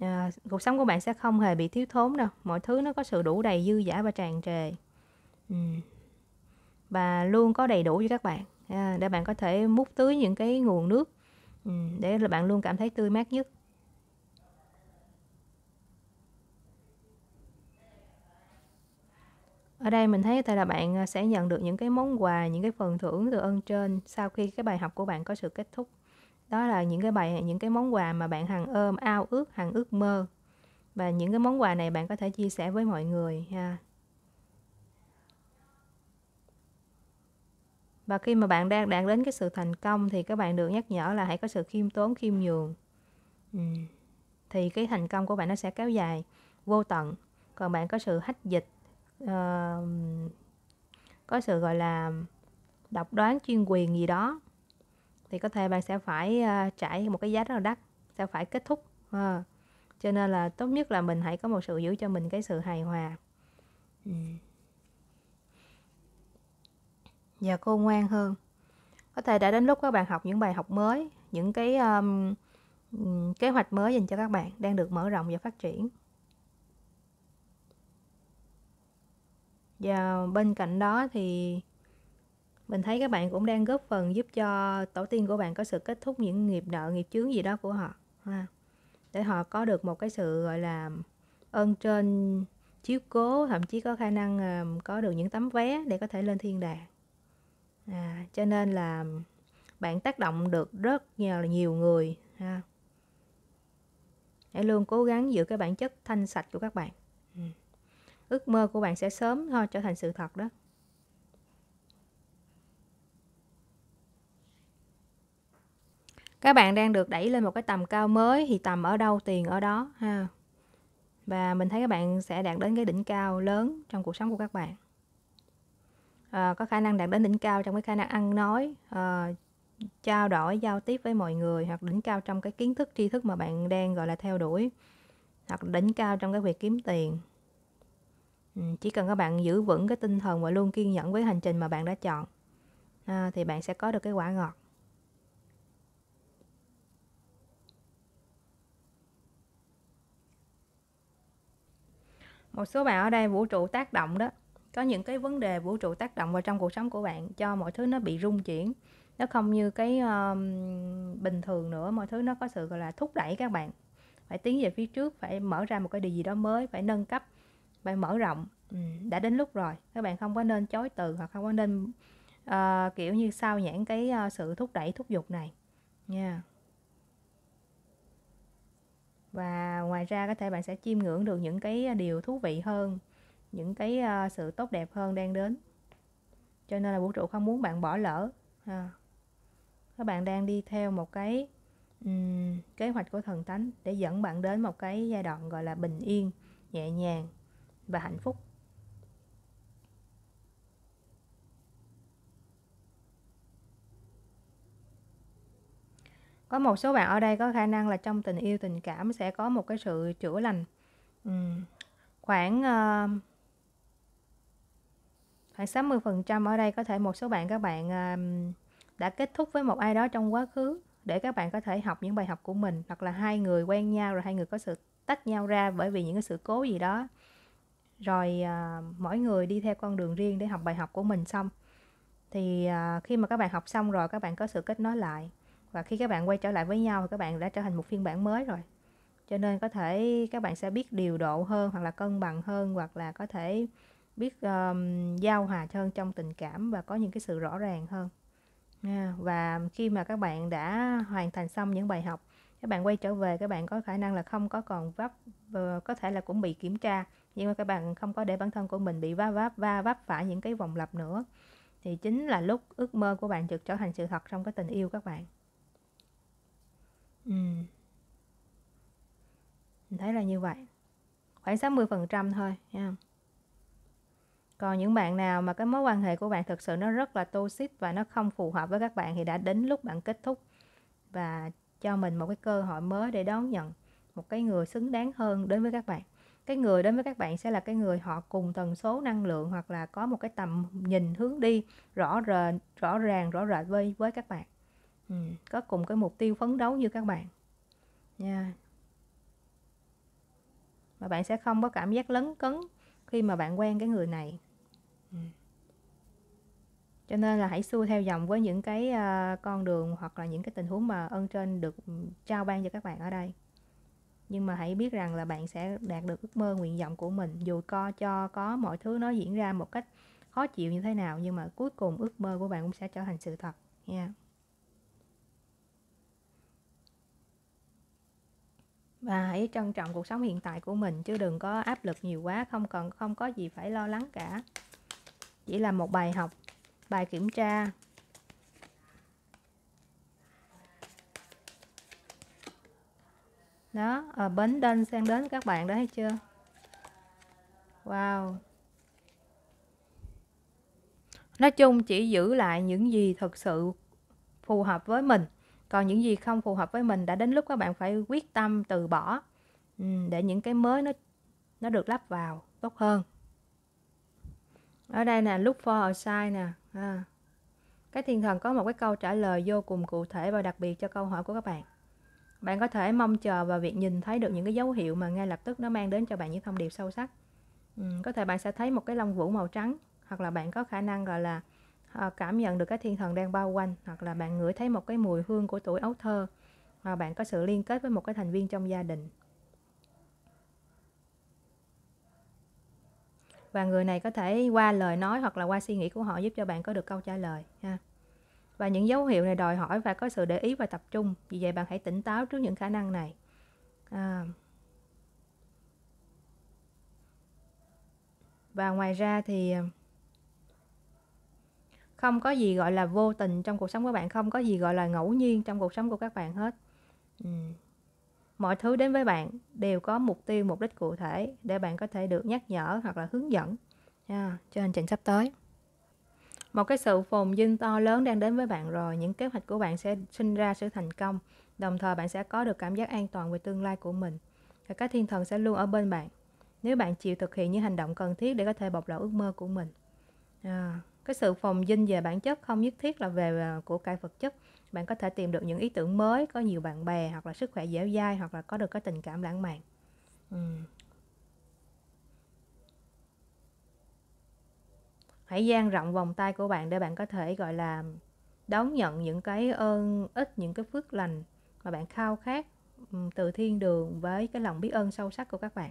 à, cuộc sống của bạn sẽ không hề bị thiếu thốn đâu mọi thứ nó có sự đủ đầy dư giả và tràn trề ừ. và luôn có đầy đủ cho các bạn à, để bạn có thể múc tưới những cái nguồn nước ừ, để là bạn luôn cảm thấy tươi mát nhất Ở đây mình thấy thể là bạn à, sẽ nhận được những cái món quà, những cái phần thưởng từ ơn trên sau khi cái bài học của bạn có sự kết thúc. Đó là những cái bài những cái món quà mà bạn hằng ôm ao ước, hằng ước mơ. Và những cái món quà này bạn có thể chia sẻ với mọi người ha. Và khi mà bạn đang đạt đến cái sự thành công thì các bạn được nhắc nhở là hãy có sự khiêm tốn, khiêm nhường. Ừ. Thì cái thành công của bạn nó sẽ kéo dài vô tận. Còn bạn có sự hách dịch có sự gọi là độc đoán chuyên quyền gì đó thì có thể bạn sẽ phải uh, trải một cái giá rất là đắt sẽ phải kết thúc uh, cho nên là tốt nhất là mình hãy có một sự giữ cho mình cái sự hài hòa ừ. và cô ngoan hơn có thể đã đến lúc các bạn học những bài học mới những cái um, kế hoạch mới dành cho các bạn đang được mở rộng và phát triển và bên cạnh đó thì mình thấy các bạn cũng đang góp phần giúp cho tổ tiên của bạn có sự kết thúc những nghiệp nợ nghiệp chướng gì đó của họ ha để họ có được một cái sự gọi là ơn trên chiếu cố thậm chí có khả năng ờ, có được những tấm vé để có thể lên thiên đàng à, cho nên là bạn tác động được rất nhiều là nhiều người ha hãy luôn cố gắng giữ cái bản chất thanh sạch của các bạn ước mơ của bạn sẽ sớm thôi trở thành sự thật đó các bạn đang được đẩy lên một cái tầm cao mới thì tầm ở đâu tiền ở đó ha và mình thấy các bạn sẽ đạt đến cái đỉnh cao lớn trong cuộc sống của các bạn à, có khả năng đạt đến đỉnh cao trong cái khả năng ăn nói à, trao đổi giao tiếp với mọi người hoặc đỉnh cao trong cái kiến thức tri thức mà bạn đang gọi là theo đuổi hoặc đỉnh cao trong cái việc kiếm tiền Ừ, chỉ cần các bạn giữ vững cái tinh thần và luôn kiên nhẫn với hành trình mà bạn đã chọn à, thì bạn sẽ có được cái quả ngọt một số bạn ở đây vũ trụ tác động đó có những cái vấn đề vũ trụ tác động vào trong cuộc sống của bạn cho mọi thứ nó bị rung chuyển nó không như cái uh, bình thường nữa mọi thứ nó có sự gọi là thúc đẩy các bạn phải tiến về phía trước phải mở ra một cái điều gì đó mới phải nâng cấp bạn mở rộng ừ, đã đến lúc rồi các bạn không có nên chối từ hoặc không có nên uh, kiểu như sao nhãn cái uh, sự thúc đẩy thúc giục này nha yeah. và ngoài ra có thể bạn sẽ chiêm ngưỡng được những cái điều thú vị hơn những cái uh, sự tốt đẹp hơn đang đến cho nên là vũ trụ không muốn bạn bỏ lỡ ha. À. các bạn đang đi theo một cái um, kế hoạch của thần thánh để dẫn bạn đến một cái giai đoạn gọi là bình yên nhẹ nhàng và hạnh phúc có một số bạn ở đây có khả năng là trong tình yêu tình cảm sẽ có một cái sự chữa lành ừ. khoảng uh, khoảng 60 phần trăm ở đây có thể một số bạn các bạn uh, đã kết thúc với một ai đó trong quá khứ để các bạn có thể học những bài học của mình hoặc là hai người quen nhau rồi hai người có sự tách nhau ra bởi vì những cái sự cố gì đó rồi à, mỗi người đi theo con đường riêng để học bài học của mình xong thì à, khi mà các bạn học xong rồi các bạn có sự kết nối lại và khi các bạn quay trở lại với nhau thì các bạn đã trở thành một phiên bản mới rồi cho nên có thể các bạn sẽ biết điều độ hơn hoặc là cân bằng hơn hoặc là có thể biết um, giao hòa hơn trong tình cảm và có những cái sự rõ ràng hơn và khi mà các bạn đã hoàn thành xong những bài học các bạn quay trở về các bạn có khả năng là không có còn vấp ờ, có thể là cũng bị kiểm tra nhưng mà các bạn không có để bản thân của mình bị va vấp va vấp phải những cái vòng lặp nữa thì chính là lúc ước mơ của bạn chợt trở thành sự thật trong cái tình yêu các bạn ừ. mình thấy là như vậy khoảng 60% thôi nha còn những bạn nào mà cái mối quan hệ của bạn thực sự nó rất là toxic và nó không phù hợp với các bạn thì đã đến lúc bạn kết thúc và cho mình một cái cơ hội mới để đón nhận một cái người xứng đáng hơn đến với các bạn cái người đến với các bạn sẽ là cái người họ cùng tần số năng lượng hoặc là có một cái tầm nhìn hướng đi rõ ràng rõ ràng rõ rệt với với các bạn ừ, có cùng cái mục tiêu phấn đấu như các bạn nha yeah. mà bạn sẽ không có cảm giác lấn cấn khi mà bạn quen cái người này ừ. cho nên là hãy xu theo dòng với những cái uh, con đường hoặc là những cái tình huống mà ân trên được ừ, trao ban cho các bạn ở đây nhưng mà hãy biết rằng là bạn sẽ đạt được ước mơ nguyện vọng của mình dù co cho có mọi thứ nó diễn ra một cách khó chịu như thế nào nhưng mà cuối cùng ước mơ của bạn cũng sẽ trở thành sự thật nha yeah. và hãy trân trọng cuộc sống hiện tại của mình chứ đừng có áp lực nhiều quá không cần không có gì phải lo lắng cả chỉ là một bài học bài kiểm tra đó ở ờ, bến đinh sang đến các bạn đã thấy chưa wow nói chung chỉ giữ lại những gì thực sự phù hợp với mình còn những gì không phù hợp với mình đã đến lúc các bạn phải quyết tâm từ bỏ ừ, để những cái mới nó nó được lắp vào tốt hơn ở đây nè look for a sign nè à. cái thiên thần có một cái câu trả lời vô cùng cụ thể và đặc biệt cho câu hỏi của các bạn bạn có thể mong chờ vào việc nhìn thấy được những cái dấu hiệu mà ngay lập tức nó mang đến cho bạn những thông điệp sâu sắc. Ừ, có thể bạn sẽ thấy một cái lông vũ màu trắng hoặc là bạn có khả năng gọi là ờ, cảm nhận được cái thiên thần đang bao quanh hoặc là bạn ngửi thấy một cái mùi hương của tuổi ấu thơ mà bạn có sự liên kết với một cái thành viên trong gia đình và người này có thể qua lời nói hoặc là qua suy nghĩ của họ giúp cho bạn có được câu trả lời ha và những dấu hiệu này đòi hỏi và có sự để ý và tập trung. Vì vậy bạn hãy tỉnh táo trước những khả năng này. À. Và ngoài ra thì à, không có gì gọi là vô tình trong cuộc sống của bạn, không có gì gọi là ngẫu nhiên trong cuộc sống của các bạn hết. Ừ. Mọi thứ đến với bạn đều có mục tiêu, mục đích cụ thể để bạn có thể được nhắc nhở hoặc là hướng dẫn à, cho hành trình sắp tới một cái sự phồn vinh to lớn đang đến với bạn rồi những kế hoạch của bạn sẽ sinh ra sự thành công đồng thời bạn sẽ có được cảm giác an toàn về tương lai của mình và các thiên thần sẽ luôn ở bên bạn nếu bạn chịu thực hiện những hành động cần thiết để có thể bộc lộ ước mơ của mình à, cái sự phồn vinh về bản chất không nhất thiết là về à, của cái vật chất bạn có thể tìm được những ý tưởng mới có nhiều bạn bè hoặc là sức khỏe dẻo dai hoặc là có được cái tình cảm lãng mạn ừ. hãy dang rộng vòng tay của bạn để bạn có thể gọi là đón nhận những cái ơn ích những cái phước lành mà bạn khao khát từ thiên đường với cái lòng biết ơn sâu sắc của các bạn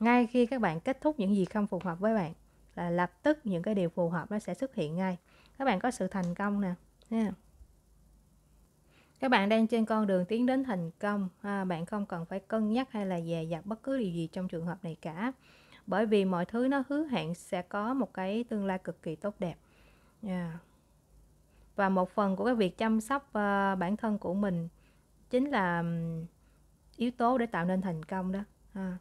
ngay khi các bạn kết thúc những gì không phù hợp với bạn là lập tức những cái điều phù hợp nó sẽ xuất hiện ngay các bạn có sự thành công nè ha các bạn đang trên con đường tiến đến thành công ha. bạn không cần phải cân nhắc hay là dè dặt bất cứ điều gì trong trường hợp này cả bởi vì mọi thứ nó hứa hẹn sẽ có một cái tương lai cực kỳ tốt đẹp yeah. và một phần của cái việc chăm sóc uh, bản thân của mình chính là yếu tố để tạo nên thành công đó à.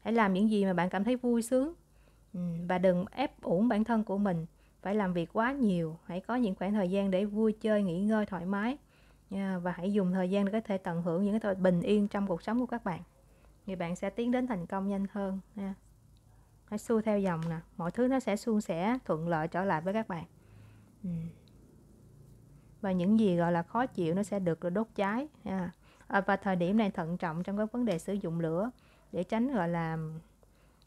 hãy làm những gì mà bạn cảm thấy vui sướng và đừng ép uổng bản thân của mình phải làm việc quá nhiều hãy có những khoảng thời gian để vui chơi nghỉ ngơi thoải mái và hãy dùng thời gian để có thể tận hưởng những cái bình yên trong cuộc sống của các bạn thì bạn sẽ tiến đến thành công nhanh hơn nha nó xuôi theo dòng nè mọi thứ nó sẽ suôn sẻ thuận lợi trở lại với các bạn ừ. và những gì gọi là khó chịu nó sẽ được đốt cháy nha À, và thời điểm này thận trọng trong các vấn đề sử dụng lửa để tránh gọi là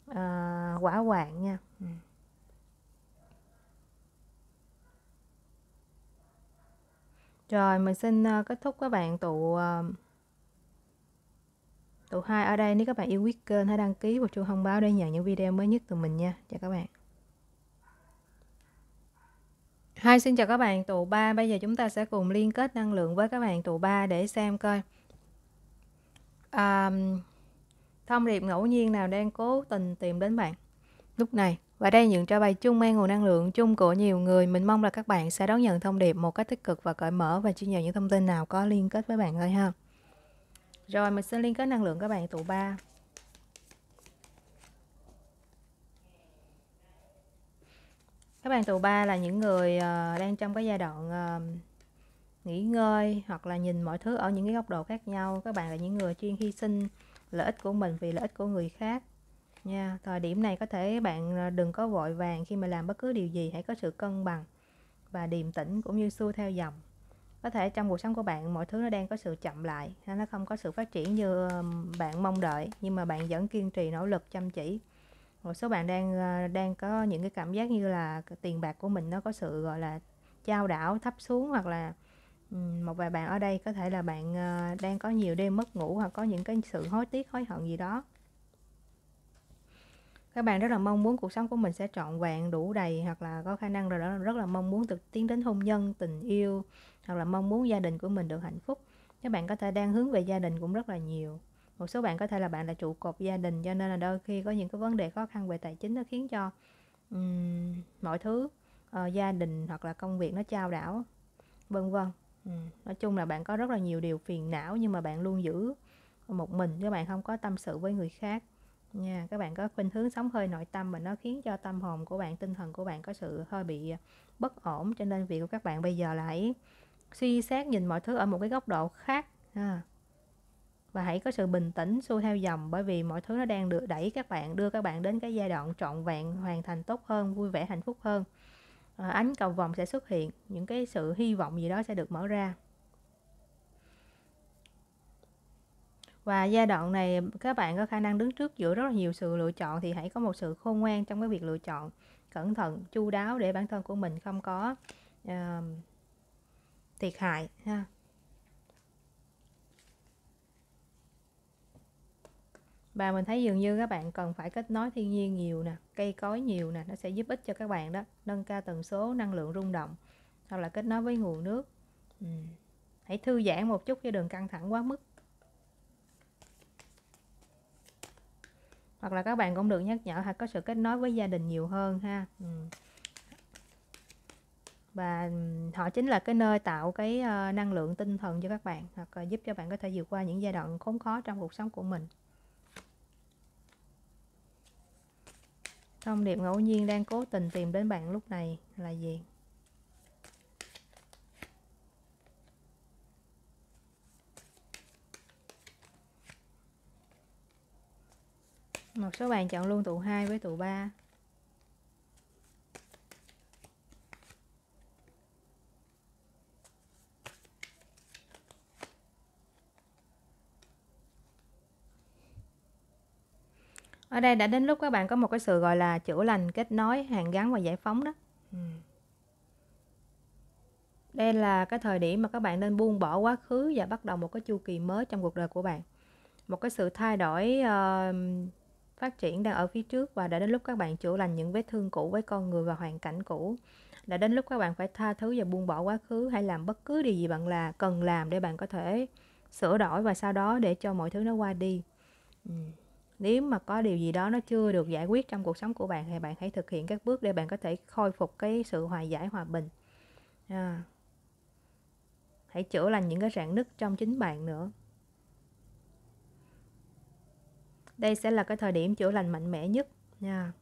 à, quả hoạn nha ừ. rồi mình xin ờ, kết thúc các bạn tụ ờ, Tụ hai ở đây nếu các bạn yêu quý kênh hãy đăng ký và chuông thông báo để nhận những video mới nhất từ mình nha. Chào các bạn. Hai xin chào các bạn tụ ba Bây giờ chúng ta sẽ cùng liên kết năng lượng với các bạn tụ ba để xem coi à, Thông điệp ngẫu nhiên nào đang cố tình tìm đến bạn lúc này Và đây những trả bài chung mang nguồn năng lượng chung của nhiều người Mình mong là các bạn sẽ đón nhận thông điệp một cách tích cực và cởi mở Và chia nhận những thông tin nào có liên kết với bạn thôi ha rồi mình sẽ liên kết năng lượng các bạn tụ 3. Các bạn tụ 3 là những người ờ, đang trong cái giai đoạn ờ, nghỉ ngơi hoặc là nhìn mọi thứ ở những cái góc độ khác nhau. Các bạn là những người chuyên hy sinh lợi ích của mình vì lợi ích của người khác. Nha, thời điểm này có thể bạn ờ, đừng có vội vàng khi mà làm bất cứ điều gì, hãy có sự cân bằng và điềm tĩnh cũng như xu theo dòng có thể trong cuộc sống của bạn mọi thứ nó đang có sự chậm lại nó không có sự phát triển như bạn mong đợi nhưng mà bạn vẫn kiên trì nỗ lực chăm chỉ một số bạn đang ờ, đang có những cái cảm giác như là tiền bạc của mình nó có sự gọi là trao đảo thấp xuống hoặc là một vài bạn ở đây có thể là bạn ờ, đang có nhiều đêm mất ngủ hoặc có những cái sự hối tiếc hối hận gì đó các bạn rất là mong muốn cuộc sống của mình sẽ trọn vẹn đủ đầy hoặc là có khả năng rồi đó rất là mong muốn thực tiến đến hôn nhân tình yêu hoặc là mong muốn gia đình của mình được hạnh phúc các bạn có thể đang hướng về gia đình cũng rất là nhiều một số bạn có thể là bạn là trụ cột gia đình cho nên là đôi khi có những cái vấn đề khó khăn về tài chính nó khiến cho um, mọi thứ uh, gia đình hoặc là công việc nó trao đảo vân vân ừ. nói chung là bạn có rất là nhiều điều phiền não nhưng mà bạn luôn giữ một mình các bạn không có tâm sự với người khác nha các bạn có khuynh hướng sống hơi nội tâm mà nó khiến cho tâm hồn của bạn tinh thần của bạn có sự hơi bị ờ, bất ổn cho nên việc của các bạn bây giờ là hãy suy xét nhìn mọi thứ ở một cái góc độ khác ha. và hãy có sự bình tĩnh xu theo dòng bởi vì mọi thứ nó đang được đẩy các bạn đưa các bạn đến cái giai đoạn trọn vẹn hoàn thành tốt hơn vui vẻ hạnh phúc hơn à, ánh cầu vòng sẽ xuất hiện những cái sự hy vọng gì đó sẽ được mở ra và giai đoạn này các bạn có khả năng đứng trước giữa rất là nhiều sự lựa chọn thì hãy có một sự khôn ngoan trong cái việc lựa chọn cẩn thận chu đáo để bản thân của mình không có uh, thiệt hại ha và mình thấy dường như các bạn cần phải kết nối thiên nhiên nhiều nè cây cối nhiều nè nó sẽ giúp ích cho các bạn đó nâng cao tần số năng lượng rung động hoặc là kết nối với nguồn nước ừ. hãy thư giãn một chút cho đừng căng thẳng quá mức hoặc là các bạn cũng được nhắc nhở hãy có sự kết nối với gia đình nhiều hơn ha ừ. và ừ, họ chính là cái nơi tạo cái uh, năng lượng tinh thần cho các bạn hoặc uh, giúp cho bạn có thể vượt qua những giai đoạn khốn khó trong cuộc sống của mình thông điệp ngẫu nhiên đang cố tình tìm đến bạn lúc này là gì một số bạn chọn luôn tụ 2 với tụ 3 ở đây đã đến lúc các bạn có một cái sự gọi là chữa lành kết nối hàng gắn và giải phóng đó ừ. đây là cái thời điểm mà các bạn nên buông bỏ quá khứ và bắt đầu một cái chu kỳ mới trong cuộc đời của bạn một cái sự thay đổi uh, phát triển đang ở phía trước và đã đến lúc các bạn chữa lành những vết thương cũ với con người và hoàn cảnh cũ đã đến lúc các bạn phải tha thứ và buông bỏ quá khứ hay làm bất cứ điều gì bạn là cần làm để bạn có thể sửa đổi và sau đó để cho mọi thứ nó qua đi ừ. nếu mà có điều gì đó nó chưa được giải quyết trong cuộc sống của bạn thì bạn hãy thực hiện các bước để bạn có thể khôi phục cái sự hòa giải hòa bình à. hãy chữa lành những cái rạn nứt trong chính bạn nữa đây sẽ là cái thời điểm chữa lành mạnh mẽ nhất nha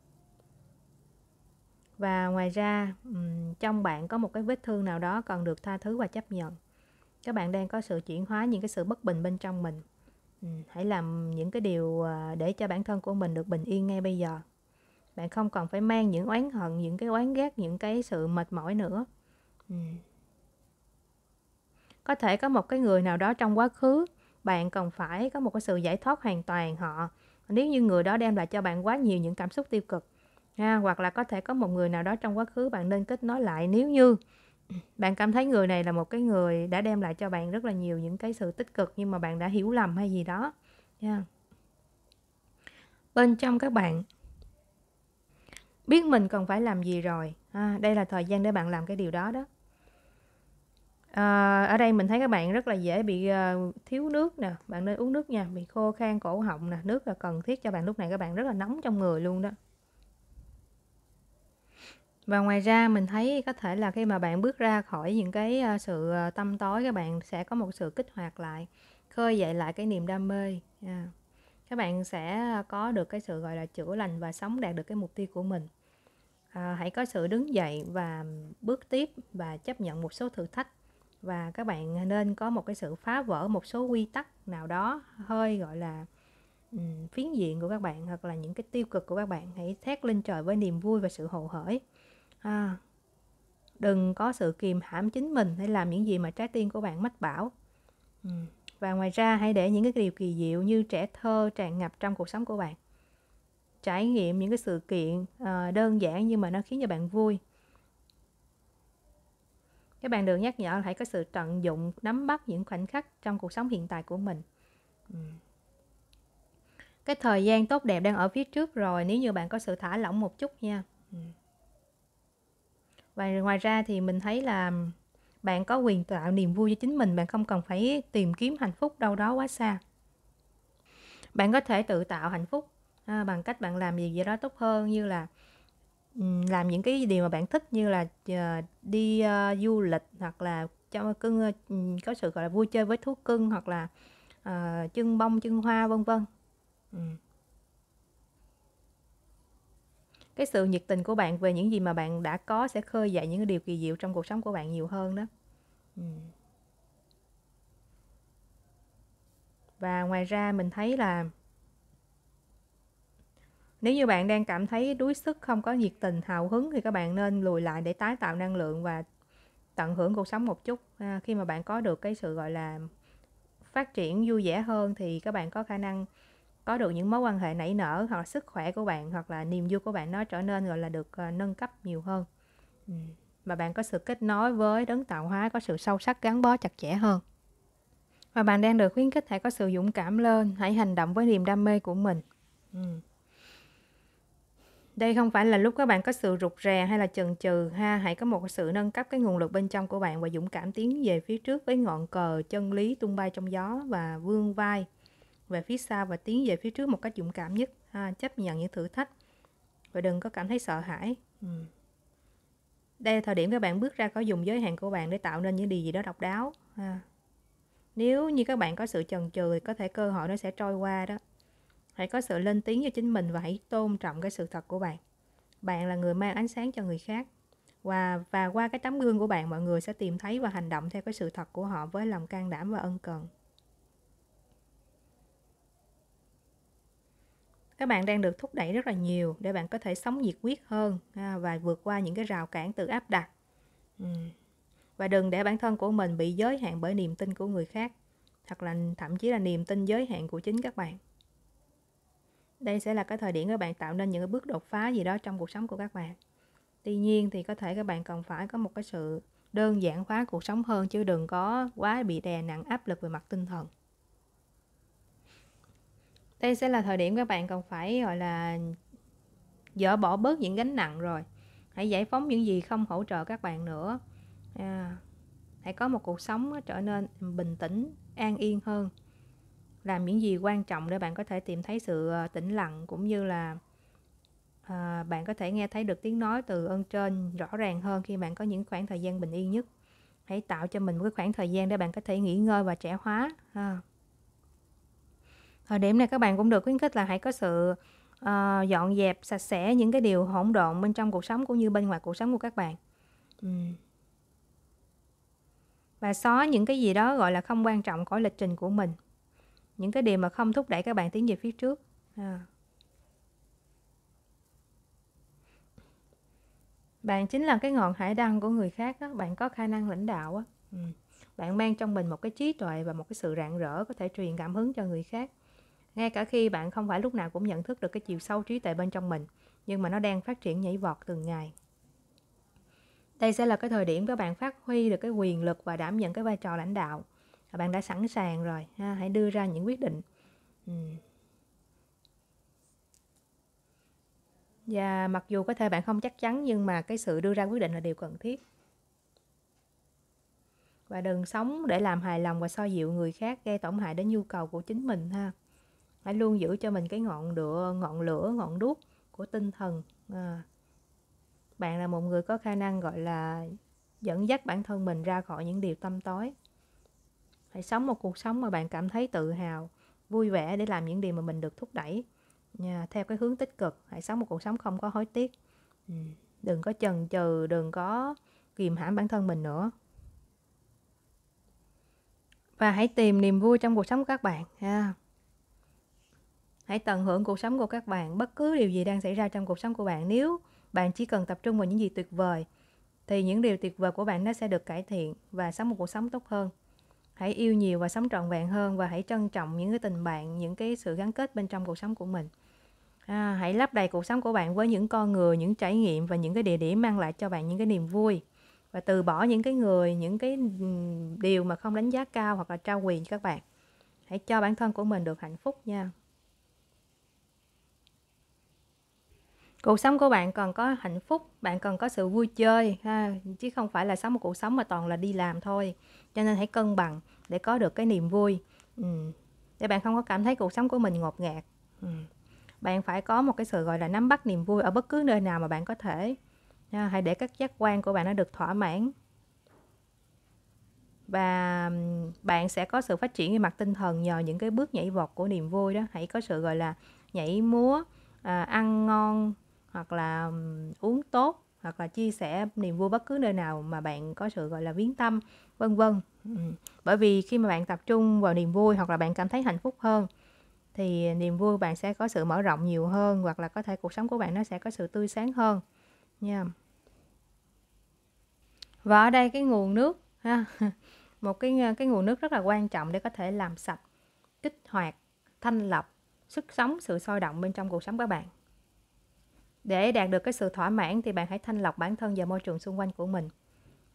và ngoài ra trong bạn có một cái vết thương nào đó cần được tha thứ và chấp nhận các bạn đang có sự chuyển hóa những cái sự bất bình bên trong mình hãy làm những cái điều ờ, để cho bản thân của mình được bình yên ngay bây giờ bạn không còn phải mang những oán hận những cái oán ghét những cái sự mệt mỏi nữa có thể có một cái người nào đó trong quá khứ bạn cần phải có một cái sự giải thoát hoàn toàn họ nếu như người đó đem lại cho bạn quá nhiều những cảm xúc tiêu cực ha, hoặc là có thể có một người nào đó trong quá khứ bạn nên kết nối lại nếu như bạn cảm thấy người này là một cái người đã đem lại cho bạn rất là nhiều những cái sự tích cực nhưng mà bạn đã hiểu lầm hay gì đó nha bên trong các bạn biết mình cần phải làm gì rồi à, đây là thời gian để bạn làm cái điều đó đó À, ở đây mình thấy các bạn rất là dễ bị à, thiếu nước nè, bạn nên uống nước nha, bị khô khan cổ họng nè, nước là cần thiết cho bạn lúc này các bạn rất là nóng trong người luôn đó. Và ngoài ra mình thấy có thể là khi mà bạn bước ra khỏi những cái ờ, sự tâm tối các bạn sẽ có một sự kích hoạt lại, khơi dậy lại cái niềm đam mê. À. Các bạn sẽ có được cái sự gọi là chữa lành và sống đạt được cái mục tiêu của mình. À, hãy có sự đứng dậy và bước tiếp và chấp nhận một số thử thách và các bạn nên có một cái sự phá vỡ một số quy tắc nào đó hơi gọi là um, phiến diện của các bạn hoặc là những cái tiêu cực của các bạn hãy thét lên trời với niềm vui và sự hồ hởi à, đừng có sự kìm hãm chính mình hãy làm những gì mà trái tim của bạn mách bảo um, và ngoài ra hãy để những cái điều kỳ diệu như trẻ thơ tràn ngập trong cuộc sống của bạn trải nghiệm những cái sự kiện uh, đơn giản nhưng mà nó khiến cho bạn vui các bạn được nhắc nhở hãy có sự tận dụng nắm bắt những khoảnh khắc trong cuộc sống hiện tại của mình ừ. cái thời gian tốt đẹp đang ở phía trước rồi nếu như bạn có sự thả lỏng một chút nha ừ. và ngoài ra thì mình thấy là bạn có quyền tạo niềm vui cho chính mình bạn không cần phải tìm kiếm hạnh phúc đâu đó quá xa bạn có thể tự tạo hạnh phúc à, bằng cách bạn làm gì gì đó tốt hơn như là làm những cái điều mà bạn thích như là ờ, đi uh, du lịch hoặc là cho cưng uh, có sự gọi là vui chơi với thú cưng hoặc là uh, ờ, chân bông chân hoa vân vân cái sự nhiệt tình của bạn về những gì mà bạn đã có sẽ khơi dậy những điều kỳ diệu trong cuộc sống của bạn nhiều hơn đó và ngoài ra mình thấy là nếu như bạn đang cảm thấy đuối sức, không có nhiệt tình, hào hứng thì các bạn nên lùi lại để tái tạo năng lượng và tận hưởng cuộc sống một chút. À, khi mà bạn có được cái sự gọi là phát triển vui vẻ hơn thì các bạn có khả năng có được những mối quan hệ nảy nở hoặc là sức khỏe của bạn hoặc là niềm vui của bạn nó trở nên gọi là được à, nâng cấp nhiều hơn. Ừ. Và bạn có sự kết nối với đấng tạo hóa có sự sâu sắc gắn bó chặt chẽ hơn. Và bạn đang được khuyến khích hãy có sự dũng cảm lên, hãy hành động với niềm đam mê của mình. Ừ. Đây không phải là lúc các bạn có sự rụt rè hay là chần chừ ha, hãy có một sự nâng cấp cái nguồn lực bên trong của bạn và dũng cảm tiến về phía trước với ngọn cờ chân lý tung bay trong gió và vươn vai về phía sau và tiến về phía trước một cách dũng cảm nhất ha, chấp nhận những thử thách và đừng có cảm thấy sợ hãi. Ừ. Đây là thời điểm các bạn bước ra có dùng giới hạn của bạn để tạo nên những điều gì đó độc đáo ha. Nếu như các bạn có sự chần chừ thì có thể cơ hội nó sẽ trôi qua đó hãy có sự lên tiếng cho chính mình và hãy tôn trọng cái sự thật của bạn bạn là người mang ánh sáng cho người khác và và qua cái tấm gương của bạn mọi người sẽ tìm thấy và hành động theo cái sự thật của họ với lòng can đảm và ân cần các bạn đang được thúc đẩy rất là nhiều để bạn có thể sống nhiệt huyết hơn và vượt qua những cái rào cản tự áp đặt và đừng để bản thân của mình bị giới hạn bởi niềm tin của người khác hoặc là thậm chí là niềm tin giới hạn của chính các bạn đây sẽ là cái thời điểm các bạn tạo nên những cái bước đột phá gì đó trong cuộc sống của các bạn tuy nhiên thì có thể các bạn cần phải có một cái sự đơn giản hóa cuộc sống hơn chứ đừng có quá bị đè nặng áp lực về mặt tinh thần đây sẽ là thời điểm các bạn cần phải gọi là dỡ bỏ bớt những gánh nặng rồi hãy giải phóng những gì không hỗ trợ các bạn nữa à, hãy có một cuộc sống trở nên bình tĩnh an yên hơn làm những gì quan trọng để bạn có thể tìm thấy sự ờ, tĩnh lặng cũng như là à, bạn có thể nghe thấy được tiếng nói từ ơn trên rõ ràng hơn khi bạn có những khoảng thời gian bình yên nhất hãy tạo cho mình một cái khoảng thời gian để bạn có thể nghỉ ngơi và trẻ hóa à. ở điểm này các bạn cũng được khuyến khích là hãy có sự uh, dọn dẹp sạch sẽ những cái điều hỗn độn bên trong cuộc sống cũng như bên ngoài cuộc sống của các bạn ừ. và xóa những cái gì đó gọi là không quan trọng khỏi lịch trình của mình những cái điều mà không thúc đẩy các bạn tiến về phía trước à. bạn chính là cái ngọn hải đăng của người khác đó bạn có khả năng lãnh đạo đó. Ừ. bạn mang trong mình một cái trí tuệ và một cái sự rạng rỡ có thể truyền cảm hứng cho người khác ngay cả khi bạn không phải lúc nào cũng nhận thức được cái chiều sâu trí tuệ bên trong mình nhưng mà nó đang phát triển nhảy vọt từng ngày đây sẽ là cái thời điểm các bạn phát huy được cái quyền lực và đảm nhận cái vai trò lãnh đạo bạn đã sẵn sàng rồi ha, hãy đưa ra những quyết định ừ. và mặc dù có thể bạn không chắc chắn nhưng mà cái sự đưa ra quyết định là điều cần thiết và đừng sống để làm hài lòng và so dịu người khác gây tổn hại đến nhu cầu của chính mình ha hãy luôn giữ cho mình cái ngọn lửa ngọn lửa ngọn đuốc của tinh thần à. bạn là một người có khả năng gọi là dẫn dắt bản thân mình ra khỏi những điều tâm tối hãy sống một cuộc sống mà bạn cảm thấy tự hào vui vẻ để làm những điều mà mình được thúc đẩy nha, theo cái hướng tích cực hãy sống một cuộc sống không có hối tiếc đừng có chần chừ đừng có kìm hãm bản thân mình nữa và hãy tìm niềm vui trong cuộc sống của các bạn ha hãy tận hưởng cuộc sống của các bạn bất cứ điều gì đang xảy ra trong cuộc sống của bạn nếu bạn chỉ cần tập trung vào những gì tuyệt vời thì những điều tuyệt vời của bạn nó sẽ được cải thiện và sống một cuộc sống tốt hơn hãy yêu nhiều và sống trọn vẹn hơn và hãy trân trọng những cái tình bạn những cái sự gắn kết bên trong cuộc sống của mình à, hãy lấp đầy cuộc sống của bạn với những con người những trải nghiệm và những cái địa điểm mang lại cho bạn những cái niềm vui và từ bỏ những cái người những cái điều mà không đánh giá cao hoặc là trao quyền cho các bạn hãy cho bản thân của mình được hạnh phúc nha cuộc sống của bạn còn có hạnh phúc bạn còn có sự vui chơi ha chứ không phải là sống một cuộc sống mà toàn là đi làm thôi cho nên hãy cân bằng để có được cái niềm vui để ừ. bạn không có cảm thấy cuộc sống của mình ngột ngạt ừ, bạn phải có một cái sự gọi là nắm bắt niềm vui ở bất cứ nơi nào mà bạn có thể hãy để các giác quan của bạn nó được thỏa mãn và ừ, bạn sẽ có sự phát triển về mặt tinh thần nhờ những cái bước nhảy vọt của niềm vui đó hãy có sự gọi là nhảy múa à, ăn ngon hoặc là um, uống tốt hoặc là chia sẻ niềm vui bất cứ nơi nào mà bạn có sự gọi là viếng tâm vân vân ừ. bởi vì khi mà bạn tập trung vào niềm vui hoặc là bạn cảm thấy hạnh phúc hơn thì niềm vui bạn sẽ có sự mở rộng nhiều hơn hoặc là có thể cuộc sống của bạn nó sẽ có sự tươi sáng hơn nha và ở đây cái nguồn nước ha một cái cái nguồn nước rất là quan trọng để có thể làm sạch kích hoạt thanh lọc sức sống sự sôi động bên trong cuộc sống các bạn để đạt được cái sự thỏa mãn thì bạn hãy thanh lọc bản thân và môi trường xung quanh của mình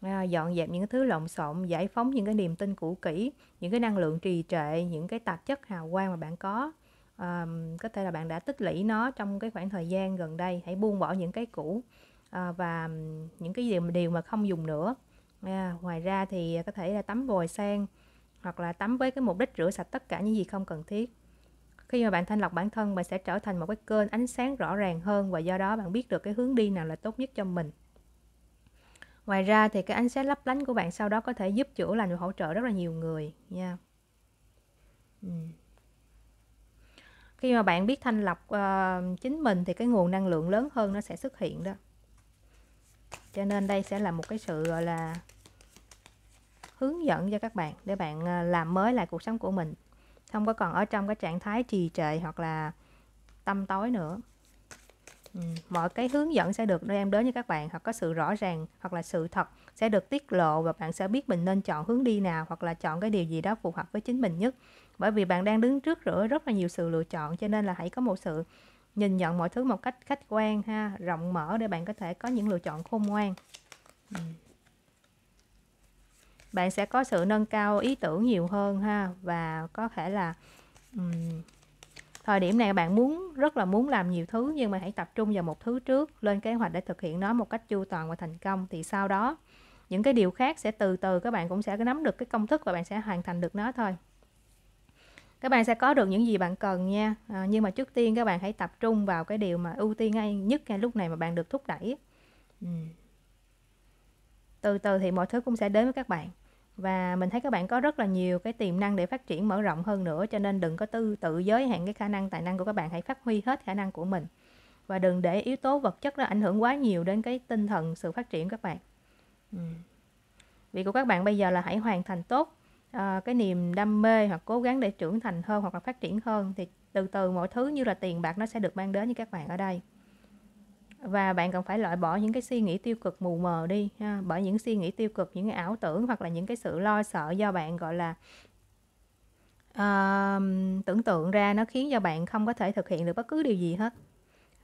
à, dọn dẹp những cái thứ lộn xộn giải phóng những cái niềm tin cũ kỹ những cái năng lượng trì trệ những cái tạp chất hào quang mà bạn có à, có thể là bạn đã tích lũy nó trong cái khoảng thời gian gần đây hãy buông bỏ những cái cũ à, và những cái điều, điều mà không dùng nữa à, ngoài ra thì có thể là tắm vòi sen hoặc là tắm với cái mục đích rửa sạch tất cả những gì không cần thiết khi mà bạn thanh lọc bản thân bạn sẽ trở thành một cái kênh ánh sáng rõ ràng hơn và do đó bạn biết được cái hướng đi nào là tốt nhất cho mình ngoài ra thì cái ánh sáng lấp lánh của bạn sau đó có thể giúp chữa lành và hỗ trợ rất là nhiều người nha ừ. khi mà bạn biết thanh lọc uh, chính mình thì cái nguồn năng lượng lớn hơn nó sẽ xuất hiện đó cho nên đây sẽ là một cái sự gọi là hướng dẫn cho các bạn để bạn ờ, làm mới lại cuộc sống của mình không có còn ở trong cái trạng thái trì trệ hoặc là tâm tối nữa ừ. mọi cái hướng dẫn sẽ được đem đến cho các bạn hoặc có sự rõ ràng hoặc là sự thật sẽ được tiết lộ và bạn sẽ biết mình nên chọn hướng đi nào hoặc là chọn cái điều gì đó phù hợp với chính mình nhất bởi vì bạn đang đứng trước rửa rất là nhiều sự lựa chọn cho nên là hãy có một sự nhìn nhận mọi thứ một cách khách quan ha rộng mở để bạn có thể có những lựa chọn khôn ngoan ừ bạn sẽ có sự nâng cao ý tưởng nhiều hơn ha và có thể là um, thời điểm này bạn muốn rất là muốn làm nhiều thứ nhưng mà hãy tập trung vào một thứ trước lên kế hoạch để thực hiện nó một cách chu toàn và thành công thì sau đó những cái điều khác sẽ từ từ các bạn cũng sẽ nắm được cái công thức và bạn sẽ hoàn thành được nó thôi các bạn sẽ có được những gì bạn cần nha à, nhưng mà trước tiên các bạn hãy tập trung vào cái điều mà ưu tiên ngay nhất ngay lúc này mà bạn được thúc đẩy ừ. từ từ thì mọi thứ cũng sẽ đến với các bạn và mình thấy các bạn có rất là nhiều cái tiềm năng để phát triển mở rộng hơn nữa cho nên đừng có tư tự giới hạn cái khả năng tài năng của các bạn hãy phát huy hết khả năng của mình và đừng để yếu tố vật chất nó ảnh hưởng quá nhiều đến cái tinh thần sự phát triển các bạn ừ. việc của các bạn bây giờ là hãy hoàn thành tốt à, cái niềm đam mê hoặc cố gắng để trưởng thành hơn hoặc là phát triển hơn thì từ từ mọi thứ như là tiền bạc nó sẽ được mang đến như các bạn ở đây và bạn cần phải loại bỏ những cái suy nghĩ tiêu cực mù mờ đi ha bởi những suy nghĩ tiêu cực những cái ảo tưởng hoặc là những cái sự lo sợ do bạn gọi là uh, tưởng tượng ra nó khiến cho bạn không có thể thực hiện được bất cứ điều gì hết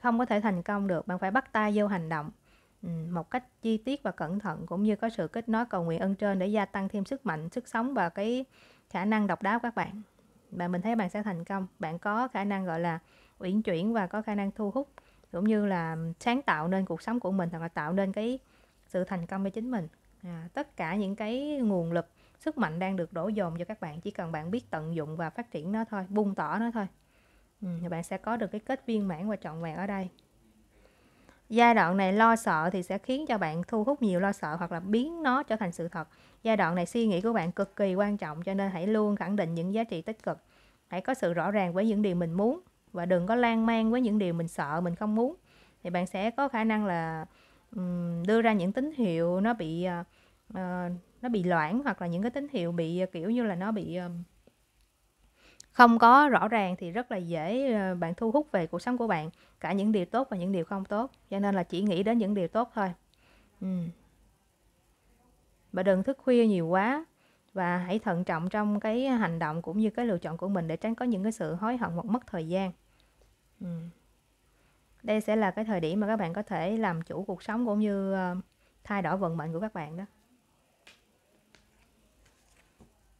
không có thể thành công được bạn phải bắt tay vô hành động một cách chi tiết và cẩn thận cũng như có sự kết nối cầu nguyện ân trên để gia tăng thêm sức mạnh sức sống và cái khả năng độc đáo của các bạn bạn mình thấy bạn sẽ thành công bạn có khả năng gọi là uyển chuyển và có khả năng thu hút cũng như là sáng tạo nên cuộc sống của mình hoặc là tạo nên cái sự thành công cho chính mình à, tất cả những cái nguồn lực sức mạnh đang được đổ dồn cho các bạn chỉ cần bạn biết tận dụng và phát triển nó thôi bung tỏ nó thôi ừ, thì bạn sẽ có được cái kết viên mãn và trọn vẹn ở đây giai đoạn này lo sợ thì sẽ khiến cho bạn thu hút nhiều lo sợ hoặc là biến nó trở thành sự thật giai đoạn này suy nghĩ của bạn cực kỳ quan trọng cho nên hãy luôn khẳng định những giá trị tích cực hãy có sự rõ ràng với những điều mình muốn và đừng có lan man với những điều mình sợ mình không muốn thì bạn sẽ có khả năng là um, đưa ra những tín hiệu nó bị uh, nó bị loãng hoặc là những cái tín hiệu bị ờ, kiểu như là nó bị um, không có rõ ràng thì rất là dễ bạn thu hút về cuộc sống của bạn cả những điều tốt và những điều không tốt cho nên là chỉ nghĩ đến những điều tốt thôi ừ. và đừng thức khuya nhiều quá và hãy thận trọng trong cái hành động cũng như cái lựa chọn của mình để tránh có những cái sự hối hận hoặc mất thời gian Ừ. đây sẽ là cái thời điểm mà các bạn có thể làm chủ cuộc sống cũng như ờ, thay đổi vận mệnh của các bạn đó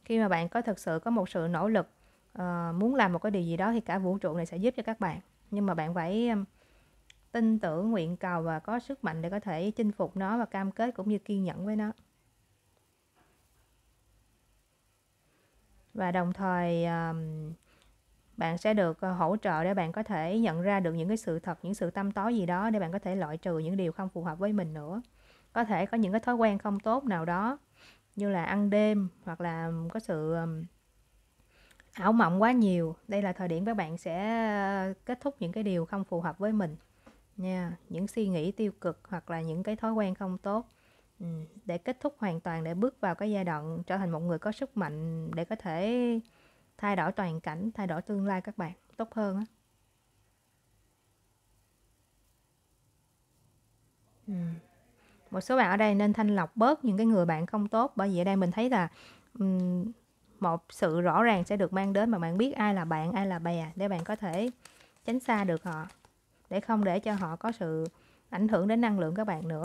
khi mà bạn có thực sự có một sự nỗ lực ờ, muốn làm một cái điều gì đó thì cả vũ trụ này sẽ giúp cho các bạn nhưng mà bạn phải tin tưởng nguyện cầu và có sức mạnh để có thể chinh phục nó và cam kết cũng như kiên nhẫn với nó và đồng thời um, bạn sẽ được ờ, hỗ trợ để bạn có thể nhận ra được những cái sự thật những sự tâm tối gì đó để bạn có thể loại trừ những điều không phù hợp với mình nữa có thể có những cái thói quen không tốt nào đó như là ăn đêm hoặc là có sự ảo mộng quá nhiều đây là thời điểm các bạn sẽ ờ, kết thúc những cái điều không phù hợp với mình nha những suy nghĩ tiêu cực hoặc là những cái thói quen không tốt để kết thúc hoàn toàn để bước vào cái giai đoạn trở thành một người có sức mạnh để có thể thay đổi toàn cảnh thay đổi tương lai các bạn tốt hơn á một số bạn ở đây nên thanh lọc bớt những cái người bạn không tốt bởi vì ở đây mình thấy là một sự rõ ràng sẽ được mang đến mà bạn biết ai là bạn ai là bè để bạn có thể tránh xa được họ để không để cho họ có sự ảnh hưởng đến năng lượng các bạn nữa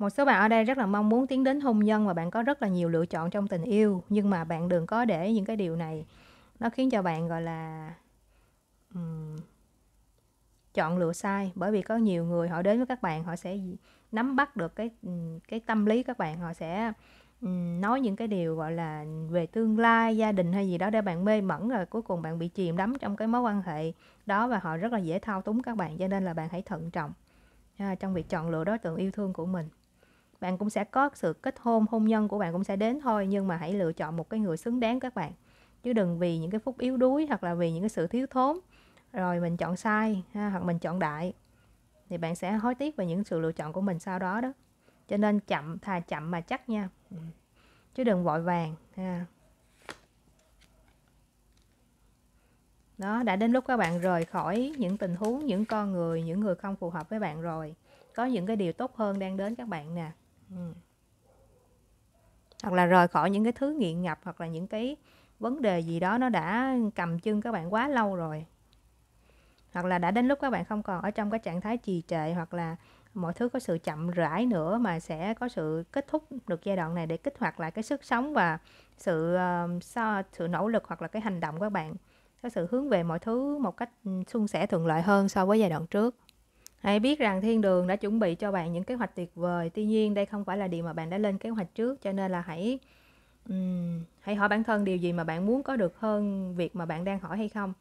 một số bạn ở đây rất là mong muốn tiến đến hôn nhân và bạn có rất là nhiều lựa chọn trong tình yêu nhưng mà bạn đừng có để những cái điều này nó khiến cho bạn gọi là um, chọn lựa sai bởi vì có nhiều người họ đến với các bạn họ sẽ nắm bắt được cái cái tâm lý các bạn họ sẽ um, nói những cái điều gọi là về tương lai gia đình hay gì đó để bạn mê mẩn rồi cuối cùng bạn bị chìm đắm trong cái mối quan hệ đó và họ rất là dễ thao túng các bạn cho nên là bạn hãy thận trọng à, trong việc chọn lựa đối tượng yêu thương của mình bạn cũng sẽ có sự kết hôn hôn nhân của bạn cũng sẽ đến thôi nhưng mà hãy lựa chọn một cái người xứng đáng các bạn chứ đừng vì những cái phút yếu đuối hoặc là vì những cái sự thiếu thốn rồi mình chọn sai ha, hoặc mình chọn đại thì bạn sẽ hối tiếc về những sự lựa chọn của mình sau đó đó cho nên chậm thà chậm mà chắc nha chứ đừng vội vàng ha. đó đã đến lúc các bạn rời khỏi những tình huống những con người những người không phù hợp với bạn rồi có những cái điều tốt hơn đang đến các bạn nè Ừ. hoặc là rời khỏi những cái thứ nghiện ngập hoặc là những cái vấn đề gì đó nó đã cầm chân các bạn quá lâu rồi hoặc là đã đến lúc các bạn không còn ở trong cái trạng thái trì trệ hoặc là mọi thứ có sự chậm rãi nữa mà sẽ có sự kết thúc được giai đoạn này để kích hoạt lại cái sức sống và sự ờ, so sự nỗ lực hoặc là cái hành động của các bạn có sự hướng về mọi thứ một cách ừ, suôn sẻ thuận lợi hơn so với giai đoạn trước Hãy biết rằng thiên đường đã chuẩn bị cho bạn những kế hoạch tuyệt vời. Tuy nhiên đây không phải là điều mà bạn đã lên kế hoạch trước cho nên là hãy um, hãy hỏi bản thân điều gì mà bạn muốn có được hơn việc mà bạn đang hỏi hay không.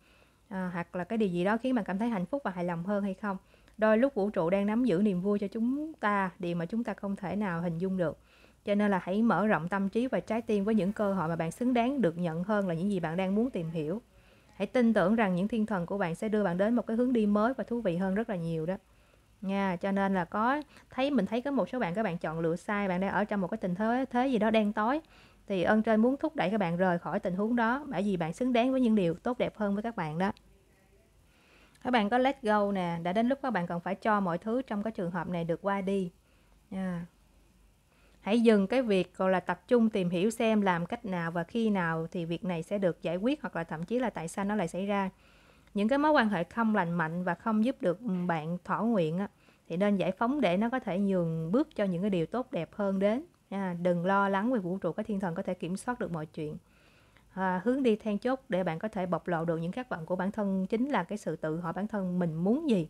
À, hoặc là cái điều gì đó khiến bạn cảm thấy hạnh phúc và hài lòng hơn hay không. Đôi lúc vũ trụ đang nắm giữ niềm vui cho chúng ta, điều mà chúng ta không thể nào hình dung được. Cho nên là hãy mở rộng tâm trí và trái tim với những cơ hội mà bạn xứng đáng được nhận hơn là những gì bạn đang muốn tìm hiểu hãy tin tưởng rằng những thiên thần của bạn sẽ đưa bạn đến một cái hướng đi mới và thú vị hơn rất là nhiều đó nha cho nên là có thấy mình thấy có một số bạn các bạn chọn lựa sai bạn đang ở trong một cái tình thế thế gì đó đen tối thì ơn trên muốn thúc đẩy các bạn rời khỏi tình huống đó bởi vì bạn xứng đáng với những điều tốt đẹp hơn với các bạn đó các bạn có let go nè đã đến lúc các bạn cần phải cho mọi thứ trong cái trường hợp này được qua đi nha yeah hãy dừng cái việc gọi là tập trung tìm hiểu xem làm cách nào và khi nào thì việc này sẽ được giải quyết hoặc là thậm chí là tại sao nó lại xảy ra những cái mối quan hệ không lành mạnh và không giúp được ừ, bạn thỏa nguyện á, thì nên giải phóng để nó có thể nhường bước cho những cái điều tốt đẹp hơn đến à, đừng lo lắng về vũ trụ có thiên thần có thể kiểm soát được mọi chuyện à, hướng đi then chốt để bạn có thể bộc lộ được những khát vọng của bản thân chính là cái sự tự hỏi bản thân mình muốn gì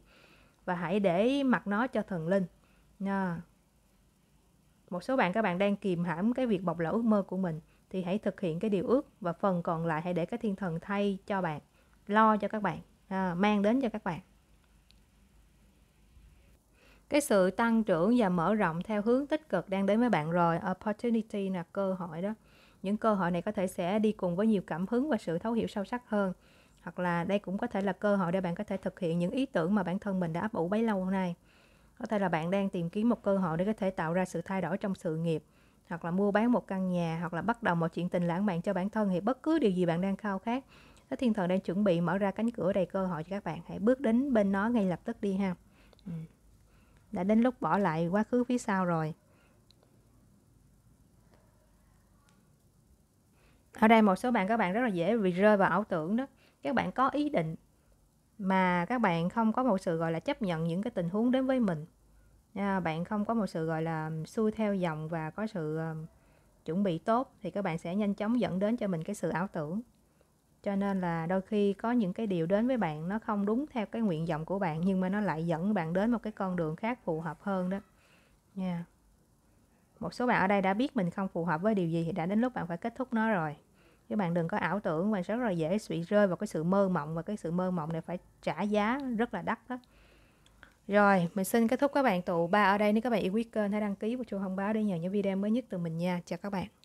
và hãy để mặc nó cho thần linh à, một số bạn các bạn đang kìm hãm cái việc bộc lộ ước mơ của mình thì hãy thực hiện cái điều ước và phần còn lại hãy để các thiên thần thay cho bạn lo cho các bạn à, mang đến cho các bạn cái sự tăng trưởng và mở rộng theo hướng tích cực đang đến với bạn rồi opportunity là cơ hội đó những cơ hội này có thể sẽ đi cùng với nhiều cảm hứng và sự thấu hiểu sâu sắc hơn hoặc là đây cũng có thể là cơ hội để bạn có thể thực hiện những ý tưởng mà bản thân mình đã ấp ủ bấy lâu nay có thể là bạn đang tìm kiếm một cơ hội để có thể tạo ra sự thay đổi trong sự nghiệp hoặc là mua bán một căn nhà hoặc là bắt đầu một chuyện tình lãng mạn cho bản thân thì bất cứ điều gì bạn đang khao khát Thế thiên thần đang chuẩn bị mở ra cánh cửa đầy cơ hội cho các bạn hãy bước đến bên nó ngay lập tức đi ha ừ. đã đến lúc bỏ lại quá khứ phía sau rồi ở đây một số bạn các bạn rất là dễ bị rơi vào ảo tưởng đó các bạn có ý định mà các bạn không có một sự gọi là chấp nhận những cái tình huống đến với mình à, bạn không có một sự gọi là xuôi theo dòng và có sự ờ, chuẩn bị tốt thì các bạn sẽ nhanh chóng dẫn đến cho mình cái sự ảo tưởng cho nên là đôi khi có những cái điều đến với bạn nó không đúng theo cái nguyện vọng của bạn nhưng mà nó lại dẫn bạn đến một cái con đường khác phù hợp hơn đó nha yeah. một số bạn ở đây đã biết mình không phù hợp với điều gì thì đã đến lúc bạn phải kết thúc nó rồi các bạn đừng có ảo tưởng và rất là dễ bị rơi vào cái sự mơ mộng và cái sự mơ mộng này phải trả giá rất là đắt đó rồi mình xin kết thúc các bạn tụ ba ở đây nếu các bạn yêu quý kênh hãy đăng ký và chuông thông báo để nhận những video mới nhất từ mình nha chào các bạn